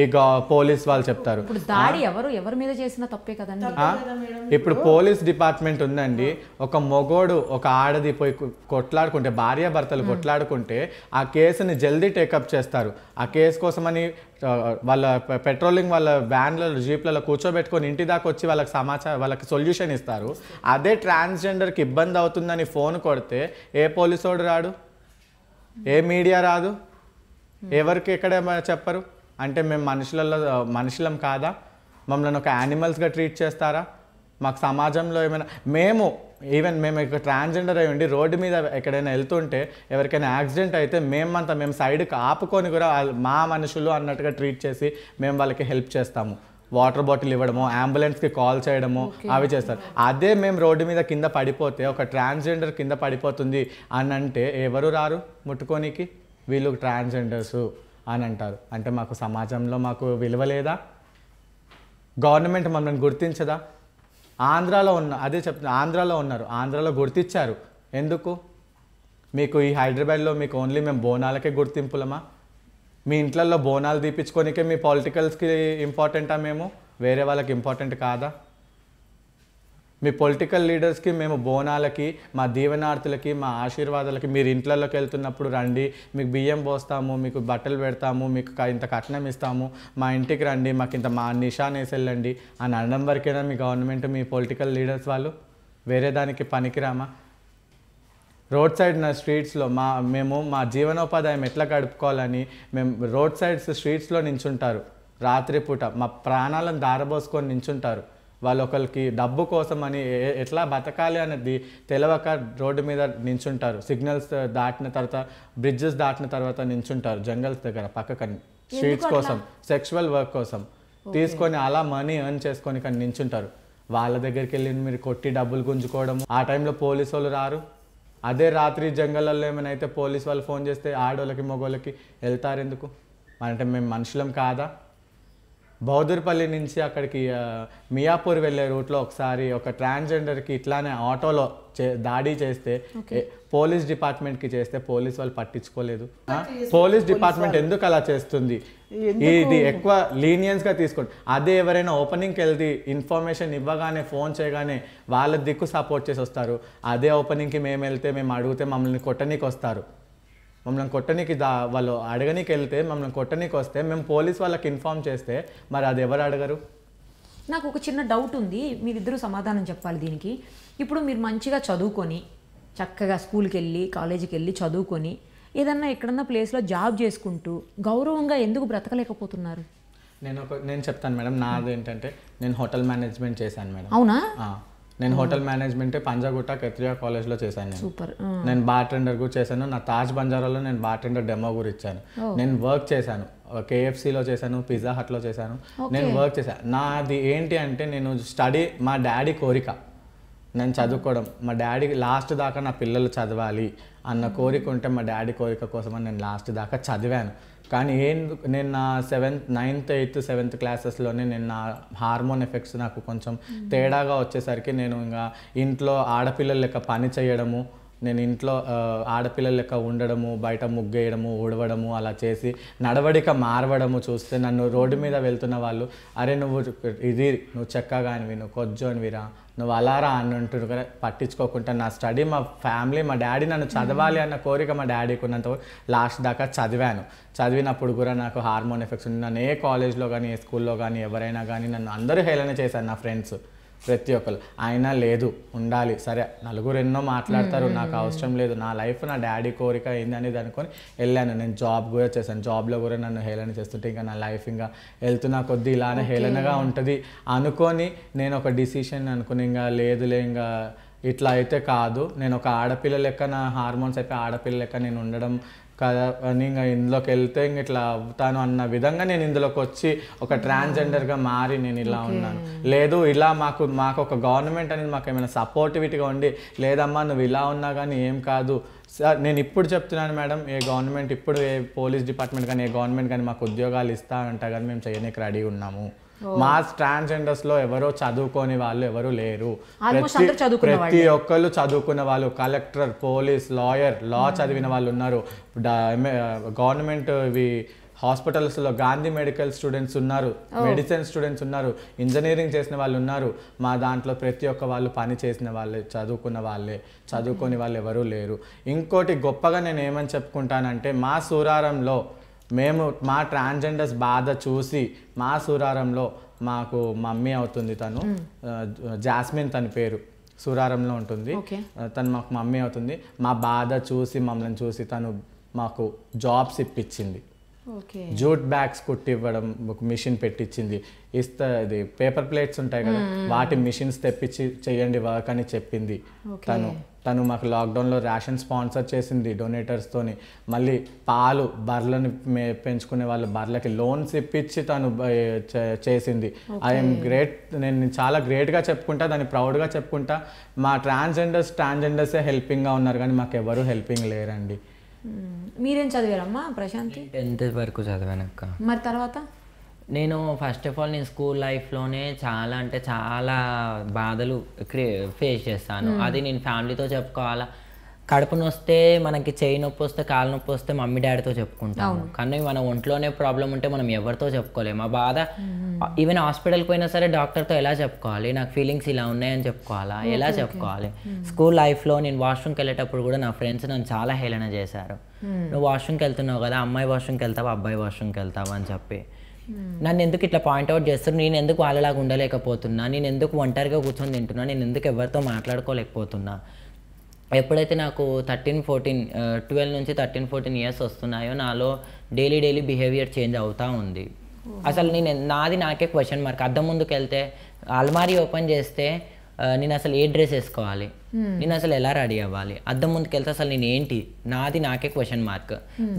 Speaker 3: ఈ పోలీస్ వాళ్ళు చెప్తారు దాడి
Speaker 1: ఎవరు ఎవరి మీద చేసిన తప్పే కదండి ఇప్పుడు పోలీస్
Speaker 3: డిపార్ట్మెంట్ ఉందండి ఒక మొగోడు ఒక ఆడది పోయి కొట్లాడుకుంటే భార్య భర్తలు కొట్లాడుకుంటే ఆ కేసుని జల్దీ టేకప్ చేస్తారు ఆ కేసు కోసమని వాళ్ళ పెట్రోలింగ్ వాళ్ళ వ్యాన్లలో జీప్లలో కూర్చోబెట్టుకొని ఇంటి దాకా వచ్చి వాళ్ళకి సమాచారం వాళ్ళకి సొల్యూషన్ ఇస్తారు అదే ట్రాన్స్జెండర్కి ఇబ్బంది అవుతుందని ఫోన్ కొడితే ఏ పోలీసోడు రాడు ఏ మీడియా రాదు ఎవరికి ఎక్కడ చెప్పరు అంటే మేము మనుషులలో మనుషులం కాదా మమ్మల్ని ఒక యానిమల్స్గా ట్రీట్ చేస్తారా మాకు సమాజంలో ఏమైనా మేము ఈవెన్ మేము ఇక్కడ ట్రాన్స్జెండర్ అయ్యి ఉండి రోడ్డు మీద ఎక్కడైనా వెళ్తుంటే ఎవరికైనా యాక్సిడెంట్ అయితే అంతా మేము సైడ్కి ఆపుకొని కూడా మా మనుషులు అన్నట్టుగా ట్రీట్ చేసి మేము వాళ్ళకి హెల్ప్ చేస్తాము వాటర్ బాటిల్ ఇవ్వడము అంబులెన్స్కి కాల్ చేయడము అవి చేస్తారు అదే మేము రోడ్డు మీద కింద పడిపోతే ఒక ట్రాన్స్జెండర్ కింద పడిపోతుంది అని అంటే ఎవరు రారు ముట్టుకోనికి వీళ్ళు ట్రాన్స్జెండర్సు అని అంటారు అంటే మాకు సమాజంలో మాకు విలువ లేదా గవర్నమెంట్ మమ్మల్ని గుర్తించదా ఆంధ్రాలో ఉన్న అదే చెప్తుంది ఆంధ్రాలో ఉన్నారు ఆంధ్రాలో గుర్తించారు ఎందుకు మీకు ఈ హైదరాబాద్లో మీకు ఓన్లీ మేము బోనాలకే గుర్తింపులమా మీ ఇంట్లల్లో బోనాలు తీపించుకోనికే మీ పాలిటికల్స్కి ఇంపార్టెంటా మేము వేరే వాళ్ళకి ఇంపార్టెంట్ కాదా మీ పొలిటికల్ లీడర్స్కి మేము బోనాలకి మా దీవెనార్థులకి మా ఆశీర్వాదాలకి మీరు ఇంట్లలోకి వెళ్తున్నప్పుడు రండి మీకు బియ్యం పోస్తాము మీకు బట్టలు పెడతాము మీకు ఇంత కట్నం ఇస్తాము మా ఇంటికి రండి మాకు ఇంత మా నిషాన్ వేసెళ్ళండి అని అనడం వరకేనా మీ గవర్నమెంట్ మీ పొలిటికల్ లీడర్స్ వాళ్ళు వేరే దానికి పనికిరామా రోడ్ సైడ్ నా స్ట్రీట్స్లో మా మేము మా జీవనోపాధ్యాయం ఎట్లా గడుపుకోవాలని మేము రోడ్ సైడ్స్ స్ట్రీట్స్లో నించుంటారు రాత్రిపూట మా ప్రాణాలను దారబోసుకొని నించుంటారు వాళ్ళు ఒకరికి డబ్బు కోసం అని ఎట్లా బతకాలి అనేది తెలవక రోడ్డు మీద నించుంటారు సిగ్నల్స్ దాటిన తర్వాత బ్రిడ్జెస్ దాటిన తర్వాత నించుంటారు జంగల్స్ దగ్గర పక్కకని స్ట్రీట్స్ కోసం సెక్షువల్ వర్క్ కోసం తీసుకొని అలా మనీ ఎర్న్ చేసుకొని కానీ నించుంటారు వాళ్ళ దగ్గరికి వెళ్ళి మీరు కొట్టి డబ్బులు గుంజుకోవడం ఆ టైంలో పోలీసు వాళ్ళు రారు అదే రాత్రి జంగల్లో ఏమైనా అయితే పోలీస్ వాళ్ళు ఫోన్ చేస్తే ఆడోళ్ళకి మగోళ్ళకి వెళ్తారు ఎందుకు అంటే మేము మనుషులం కాదా బౌదూర్పల్లి నుంచి అక్కడికి మియాపూర్ వెళ్ళే రూట్లో ఒకసారి ఒక ట్రాన్స్జెండర్కి ఇట్లానే ఆటోలో దాడి చేస్తే పోలీస్ డిపార్ట్మెంట్కి చేస్తే పోలీస్ వాళ్ళు పట్టించుకోలేదు పోలీస్ డిపార్ట్మెంట్ ఎందుకు అలా చేస్తుంది ఇది ఎక్కువ లీనియన్స్గా తీసుకోండి అదే ఎవరైనా ఓపెనింగ్కి వెళ్తే ఇన్ఫర్మేషన్ ఇవ్వగానే ఫోన్ చేయగానే వాళ్ళ దిక్కు సపోర్ట్ చేసి వస్తారు అదే ఓపెనింగ్కి మేము వెళ్తే మేము అడిగితే మమ్మల్ని కొట్టనీకి వస్తారు మమ్మల్ని కొట్టనీకి దా వాళ్ళు అడగనీకి వెళ్తే మమ్మల్ని కొట్టనీకి వస్తే మేము పోలీస్ వాళ్ళకి ఇన్ఫామ్ చేస్తే మరి అది ఎవరు అడగరు
Speaker 1: నాకు ఒక చిన్న డౌట్ ఉంది మీరిద్దరూ సమాధానం చెప్పాలి దీనికి ఇప్పుడు మీరు మంచిగా చదువుకొని చక్కగా స్కూల్కి వెళ్ళి కాలేజీకి వెళ్ళి చదువుకొని ఏదన్నా ఎక్కడన్నా ప్లేస్లో జాబ్ చేసుకుంటూ గౌరవంగా ఎందుకు బ్రతకలేకపోతున్నారు
Speaker 3: నేను ఒక నేను చెప్తాను మేడం నాది ఏంటంటే నేను హోటల్ మేనేజ్మెంట్ చేశాను మేడం అవునా నేను hmm. Hotel management Panjagutta Katriya కాలేజ్లో చేశాను నేను
Speaker 1: సూపర్ hmm. నేను
Speaker 3: బార్టెండర్ కూడా చేశాను నా తాజ్ బంజారాలో నేను బార్టెండర్ డెమో కూడా ఇచ్చాను oh. నేను వర్క్ చేశాను కేఎఫ్సిలో చేశాను పిజ్జా హట్లో చేశాను నేను వర్క్ చేశాను నాది ఏంటి అంటే నేను స్టడీ మా డాడీ కోరిక నేను చదువుకోవడం మా డాడీ లాస్ట్ దాకా నా పిల్లలు చదవాలి అన్న hmm. కోరిక ఉంటే మా డాడీ కోరిక కోసం నేను లాస్ట్ దాకా చదివాను కానీ ఏం నేను నా సెవెంత్ నైన్త్ ఎయిత్ సెవెంత్ క్లాసెస్లోనే నేను నా హార్మోన్ ఎఫెక్ట్స్ నాకు కొంచెం తేడాగా వచ్చేసరికి నేను ఇంకా ఇంట్లో ఆడపిల్లల లెక్క పని చేయడము నేను ఇంట్లో ఆడపిల్లల లెక్క ఉండడము బయట ముగ్గేయడము ఊడవడము అలా చేసి నడవడిక మార్వడము చూస్తే నన్ను రోడ్డు మీద వెళ్తున్న వాళ్ళు అరే నువ్వు ఇది నువ్వు కానివి నువ్వు కొజ్జోనివిరా నువ్వు అలారా అని అంటున్నారు కదా పట్టించుకోకుండా నా స్టడీ మా ఫ్యామిలీ మా డాడీ నన్ను చదవాలి అన్న కోరిక మా డాడీకి ఉన్నంత లాస్ట్ దాకా చదివాను చదివినప్పుడు కూడా నాకు హార్మోన్ ఎఫెక్ట్స్ ఉంది నన్ను ఏ కాలేజ్లో కానీ ఏ స్కూల్లో కానీ ఎవరైనా కానీ నన్ను అందరూ హేళన చేశారు నా ఫ్రెండ్స్ ప్రతి ఒక్కరు ఆయన లేదు ఉండాలి సరే నలుగురు ఎన్నో మాట్లాడతారు నాకు అవసరం లేదు నా లైఫ్ నా డాడీ కోరిక ఏందనేది అనుకొని వెళ్ళాను నేను జాబ్ కూడా చేశాను జాబ్లో కూడా నన్ను హేళన చేస్తుంటే ఇంకా నా లైఫ్ ఇంకా వెళ్తున్నా కొద్దీ ఇలానే హేళనగా ఉంటుంది అనుకొని నేను ఒక డిసిషన్ అనుకుని ఇంకా లేదులే ఇంకా ఇట్లా అయితే కాదు నేను ఒక ఆడపిల్ల లెక్క నా హార్మోన్స్ అయిపోయి ఆడపిల్ల లెక్క నేను ఉండడం కదా అని ఇంకా ఇందులోకి వెళ్తే ఇంక ఇట్లా అవుతాను అన్న విధంగా నేను ఇందులోకి వచ్చి ఒక ట్రాన్స్జెండర్గా మారి నేను ఇలా ఉన్నాను లేదు ఇలా మాకు మాకు ఒక గవర్నమెంట్ అనేది మాకు ఏమైనా సపోర్టివిటీగా ఉండి లేదమ్మా నువ్వు ఇలా ఉన్నా కానీ ఏం కాదు సార్ నేను ఇప్పుడు చెప్తున్నాను మేడం ఏ గవర్నమెంట్ ఇప్పుడు ఏ పోలీస్ డిపార్ట్మెంట్ కానీ ఏ గవర్నమెంట్ కానీ మాకు ఉద్యోగాలు ఇస్తా అంట కానీ మేము చేయడానికి రెడీ ఉన్నాము మాస్ ట్రాన్స్జెండర్స్ లో ఎవరో చదువుకోని వాళ్ళు ఎవరు లేరు ప్రతి ఒక్కళ్ళు చదువుకున్న వాళ్ళు collector police lawyer law hmm. చదివిన వాళ్ళు ఉన్నారు గవర్నమెంట్ ఇవి లో గాంధీ మెడికల్ స్టూడెంట్స్ ఉన్నారు మెడిసిన్ స్టూడెంట్స్ ఉన్నారు ఇంజనీరింగ్ చేసిన వాళ్ళు ఉన్నారు మా దాంట్లో ప్రతి ఒక్క వాళ్ళు పని చేసిన వాళ్ళే చదువుకున్న వాళ్ళే చదువుకొని hmm. వాళ్ళు ఎవరూ లేరు ఇంకోటి గొప్పగా నేను ఏమని చెప్పుకుంటానంటే మా సూరారంలో మేము మా ట్రాన్స్జెండర్స్ బాధ చూసి మా సురారంలో మాకు మమ్మీ అవుతుంది తను జాస్మిన్ తన పేరు సురారంలో ఉంటుంది తను మాకు మమ్మీ అవుతుంది మా బాధ చూసి మమ్మల్ని చూసి తను మాకు జాబ్స్ ఇప్పించింది జూట్ బ్యాగ్స్ కుట్టి ఇవ్వడం ఒక మిషన్ పెట్టించింది ఇస్తా ఇది పేపర్ ప్లేట్స్ ఉంటాయి కదా వాటి మిషన్స్ తెప్పించి చేయండి వర్క్ అని చెప్పింది తను తను మాకు లాక్డౌన్లో రేషన్ స్పాన్సర్ చేసింది డొనేటర్స్తోని మళ్ళీ పాలు బర్రెలను పెంచుకునే వాళ్ళ బర్రెలకి లోన్స్ ఇప్పించి తను చేసింది ఐఎమ్ గ్రేట్ నేను చాలా గ్రేట్గా చెప్పుకుంటా దాన్ని ప్రౌడ్గా చెప్పుకుంటా మా ట్రాన్స్జెండర్స్ ట్రాన్స్జెండర్సే హెల్పింగ్గా ఉన్నారు కానీ మాకు ఎవరు హెల్పింగ్ లేరండి
Speaker 1: మీరేం చదివారమ్మా ప్రశాంతి
Speaker 4: టెన్త్ వరకు చదివాను అక్క మరి తర్వాత నేను ఫస్ట్ ఆఫ్ ఆల్ నేను స్కూల్ లైఫ్లోనే చాలా అంటే చాలా బాధలు క్రియే ఫేస్ చేస్తాను hmm. అది నేను ఫ్యామిలీతో చెప్పుకోవాలా కడుపు నొస్తే మనకి చేయి నొప్పి వస్తే కాలు నొప్పి వస్తే మమ్మీ డాడీతో చెప్పుకుంటాము కానీ మన ఒంట్లోనే ప్రాబ్లం ఉంటే మనం ఎవరితో చెప్పుకోలేము ఆ బాధ ఈవెన్ hmm. హాస్పిటల్కి పోయినా సరే డాక్టర్తో ఎలా చెప్పుకోవాలి నాకు ఫీలింగ్స్ ఇలా ఉన్నాయని చెప్పుకోవాలా ఎలా చెప్పుకోవాలి స్కూల్ hmm. లైఫ్లో నేను వాష్రూమ్కి వెళ్ళేటప్పుడు కూడా నా ఫ్రెండ్స్ నన్ను చాలా హేళన చేశారు నువ్వు వాష్రూమ్కి వెళ్తున్నావు కదా అమ్మాయి వాష్రూమ్కి వెళ్తావా అబ్బాయి వాష్రూమ్కి వెళ్తావా అని చెప్పి నన్ను ఎందుకు ఇట్లా పాయింట్అవుట్ చేస్తారు నేను ఎందుకు వాళ్ళలాగా ఉండలేకపోతున్నా నేను ఎందుకు ఒంటరిగా కూర్చొని తింటున్నా నేను ఎందుకు ఎవరితో మాట్లాడుకోలేకపోతున్నా ఎప్పుడైతే నాకు థర్టీన్ ఫోర్టీన్ ట్వెల్వ్ నుంచి థర్టీన్ ఫోర్టీన్ ఇయర్స్ వస్తున్నాయో నాలో డైలీ డైలీ బిహేవియర్ చేంజ్ అవుతూ ఉంది అసలు నేను నాది నాకే క్వశ్చన్ మార్క్ అద్దం ముందుకు వెళ్తే అల్మారీ ఓపెన్ చేస్తే నేను అసలు ఏ డ్రెస్ వేసుకోవాలి నేను అసలు ఎలా రెడీ అవ్వాలి అద్దం ముందుకు వెళ్తే అసలు నేను ఏంటి నాది నాకే క్వశ్చన్ మార్క్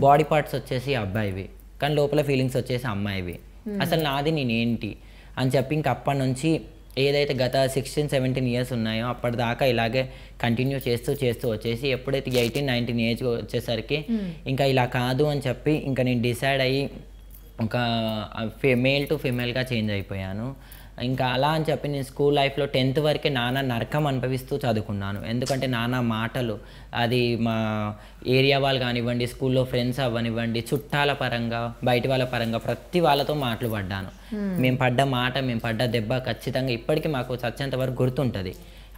Speaker 4: బాడీ పార్ట్స్ వచ్చేసి అబ్బాయివి కానీ లోపల ఫీలింగ్స్ వచ్చేసి అమ్మాయివి hmm. అసలు నాది నేనేంటి అని చెప్పి ఇంక అప్పటి నుంచి ఏదైతే గత సిక్స్టీన్ సెవెంటీన్ ఇయర్స్ ఉన్నాయో అప్పటిదాకా ఇలాగే కంటిన్యూ చేస్తూ చేస్తూ వచ్చేసి ఎప్పుడైతే ఎయిటీన్ నైన్టీన్ ఏజ్ వచ్చేసరికి hmm. ఇంకా ఇలా కాదు అని చెప్పి ఇంకా నేను డిసైడ్ అయ్యి ఒక మేల్ టు ఫీమేల్గా చేంజ్ అయిపోయాను ఇంకా అలా అని చెప్పి నేను స్కూల్ లైఫ్లో టెన్త్ వరకే నాన్న నరకం అనుభవిస్తూ చదువుకున్నాను ఎందుకంటే నాన్న మాటలు అది మా ఏరియా వాళ్ళు కానివ్వండి స్కూల్లో ఫ్రెండ్స్ అవ్వనివ్వండి చుట్టాల పరంగా బయట వాళ్ళ పరంగా ప్రతి వాళ్ళతో మాటలు పడ్డాను hmm. మేము పడ్డ మాట మేము పడ్డ దెబ్బ ఖచ్చితంగా ఇప్పటికీ మాకు చచ్చేంత వరకు గుర్తుంటుంది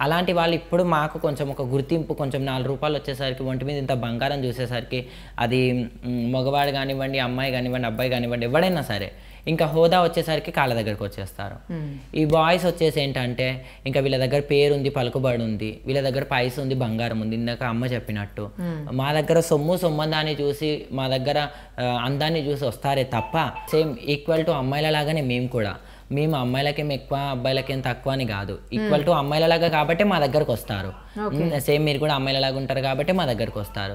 Speaker 4: అలాంటి వాళ్ళు ఇప్పుడు మాకు కొంచెం ఒక గుర్తింపు కొంచెం నాలుగు రూపాయలు వచ్చేసరికి ఒంటి మీద ఇంత బంగారం చూసేసరికి అది మగవాడు కానివ్వండి అమ్మాయి కానివ్వండి అబ్బాయి కానివ్వండి ఎవడైనా సరే ఇంకా హోదా వచ్చేసరికి కాళ్ళ దగ్గరకు వచ్చేస్తారు ఈ బాయ్స్ వచ్చేసి ఏంటంటే ఇంకా వీళ్ళ దగ్గర పేరుంది పలుకుబడి ఉంది వీళ్ళ దగ్గర పైస ఉంది బంగారం ఉంది ఇందాక అమ్మ చెప్పినట్టు మా దగ్గర సొమ్ము సొమ్మందాన్ని చూసి మా దగ్గర అందాన్ని చూసి వస్తారే తప్ప సేమ్ ఈక్వల్ టు అమ్మాయిల లాగానే మేము కూడా మేము అమ్మాయిలకేం ఎక్కువ అబ్బాయిలకేం తక్కువ అని కాదు ఈక్వల్ టు అమ్మాయిలలాగా కాబట్టి మా దగ్గరకు వస్తారు సేమ్ మీరు కూడా అమ్మాయిలలాగా ఉంటారు కాబట్టి మా దగ్గరకు వస్తారు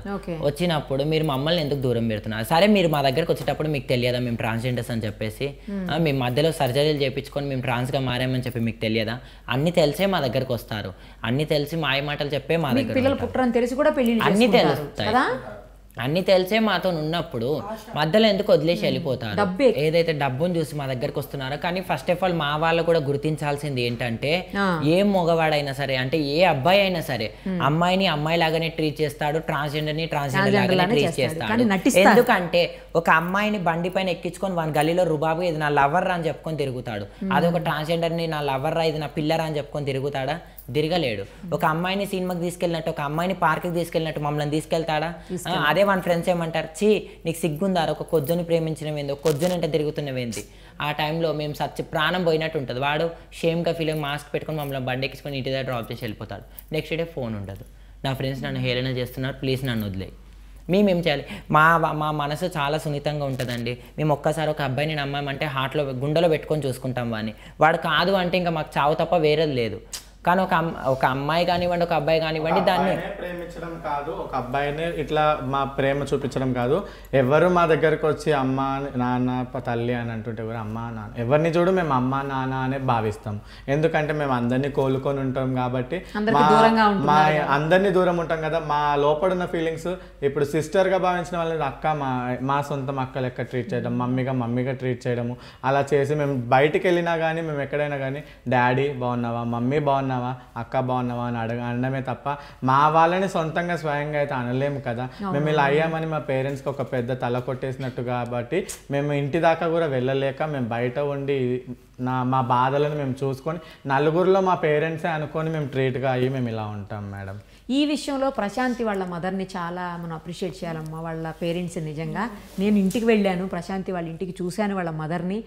Speaker 4: వచ్చినప్పుడు మీరు మమ్మల్ని ఎందుకు దూరం పెడుతున్నారు సరే మీరు మా దగ్గరకు వచ్చేటప్పుడు మీకు తెలియదా మేము ట్రాన్స్జెండర్స్ అని చెప్పేసి మీ మధ్యలో సర్జరీలు చేయించుకొని మేము ట్రాన్స్గా మారామని చెప్పి మీకు తెలియదా అన్ని తెలిసే మా దగ్గరకు వస్తారు అన్ని తెలిసి మాయ మాటలు చెప్పే మా దగ్గర పిల్లలు
Speaker 1: పుట్టరని తెలిసి కూడా అన్ని తెలుస్తాయి
Speaker 4: అన్ని తెలిసే మాతో ఉన్నప్పుడు మధ్యలో ఎందుకు వదిలేసి వెళ్ళిపోతారు ఏదైతే డబ్బును చూసి మా దగ్గరకు వస్తున్నారో కానీ ఫస్ట్ ఆఫ్ ఆల్ మా వాళ్ళు కూడా గుర్తించాల్సింది ఏంటంటే ఏ మగవాడైనా సరే అంటే ఏ అబ్బాయి అయినా సరే అమ్మాయిని అమ్మాయి లాగానే ట్రీట్ చేస్తాడు ట్రాన్స్జెండర్ ని ట్రాన్స్జెండర్ లాగానే ట్రీట్ చేస్తాడు ఎందుకంటే ఒక అమ్మాయిని బండి పైన ఎక్కించుకొని వాని గలీలో రుబాబు ఇది నా లవర్ అని చెప్పుకొని తిరుగుతాడు అదొక ట్రాన్స్జెండర్ ని నా లవర్ ఇది నా పిల్లర్ అని చెప్పుకొని తిరుగుతాడా తిరగలేడు ఒక అమ్మాయిని సినిమాకి తీసుకెళ్ళినట్టు ఒక అమ్మాయిని పార్క్కి తీసుకెళ్ళినట్టు మమ్మల్ని తీసుకెళ్తాడా అదే వాళ్ళ ఫ్రెండ్స్ ఏమంటారు చీ నీకు సిగ్గుందారు ఒక కొజ్జుని ప్రేమించినవేంది ఒక కొజ్జుని అంటే తిరుగుతున్నవేంది ఆ టైంలో మేము సచ్చి ప్రాణం పోయినట్టు ఉంటుంది వాడు షేమ్గా ఫీల్ మాస్క్ పెట్టుకొని మమ్మల్ని బండి ఎక్కించుకొని ఇంటి దగ్గర డ్రాప్ చేసి వెళ్ళిపోతాడు నెక్స్ట్ డే ఫోన్ ఉండదు నా ఫ్రెండ్స్ నన్ను హేళన చేస్తున్నారు ప్లీజ్ నన్ను మేము మేమేం చేయాలి మా మా మనసు చాలా సున్నితంగా ఉంటుందండి మేము ఒక్కసారి ఒక అబ్బాయిని నమ్మామంటే హార్ట్లో గుండెలో పెట్టుకొని చూసుకుంటాం వాడిని వాడు కాదు అంటే ఇంకా మాకు చావు తప్ప వేరేది లేదు కానీ ఒక ఒక అమ్మాయి కానివ్వండి ఒక అబ్బాయి కానివ్వండి దాన్ని
Speaker 3: ప్రేమించడం కాదు ఒక అబ్బాయిని ఇట్లా మా ప్రేమ చూపించడం కాదు ఎవరు మా దగ్గరకు వచ్చి అమ్మ నాన్న తల్లి అని అంటుంటే కూడా అమ్మ నాన్న ఎవరిని చూడు మేము అమ్మ నాన్న అనే భావిస్తాం ఎందుకంటే మేము అందరినీ కోలుకొని ఉంటాం కాబట్టి మా అందరినీ దూరం ఉంటాం కదా మా లోపల ఉన్న ఫీలింగ్స్ ఇప్పుడు సిస్టర్గా భావించిన వాళ్ళని అక్క మా మా సొంతం అక్క లెక్క ట్రీట్ చేయడం మమ్మీగా మమ్మీగా ట్రీట్ చేయడము అలా చేసి మేము బయటకు వెళ్ళినా కానీ మేము ఎక్కడైనా కానీ డాడీ బాగున్నావా మమ్మీ బాగున్నా బాగున్నావా అక్క బాగున్నావా అని అడగ అనడమే తప్ప మా వాళ్ళని సొంతంగా స్వయంగా అయితే అనలేము కదా మేము ఇలా అయ్యామని మా పేరెంట్స్కి ఒక పెద్ద తల కొట్టేసినట్టు కాబట్టి మేము ఇంటి దాకా కూడా వెళ్ళలేక మేము బయట ఉండి నా మా బాధలను మేము చూసుకొని నలుగురిలో మా పేరెంట్సే అనుకొని మేము ట్రీట్గా అయ్యి మేము ఇలా ఉంటాం మేడం
Speaker 1: ఈ విషయంలో ప్రశాంతి వాళ్ళ మదర్ని చాలా మనం అప్రిషియేట్ చేయాలమ్మా వాళ్ళ పేరెంట్స్ నిజంగా నేను ఇంటికి వెళ్ళాను ప్రశాంతి వాళ్ళ ఇంటికి చూశాను వాళ్ళ మదర్ని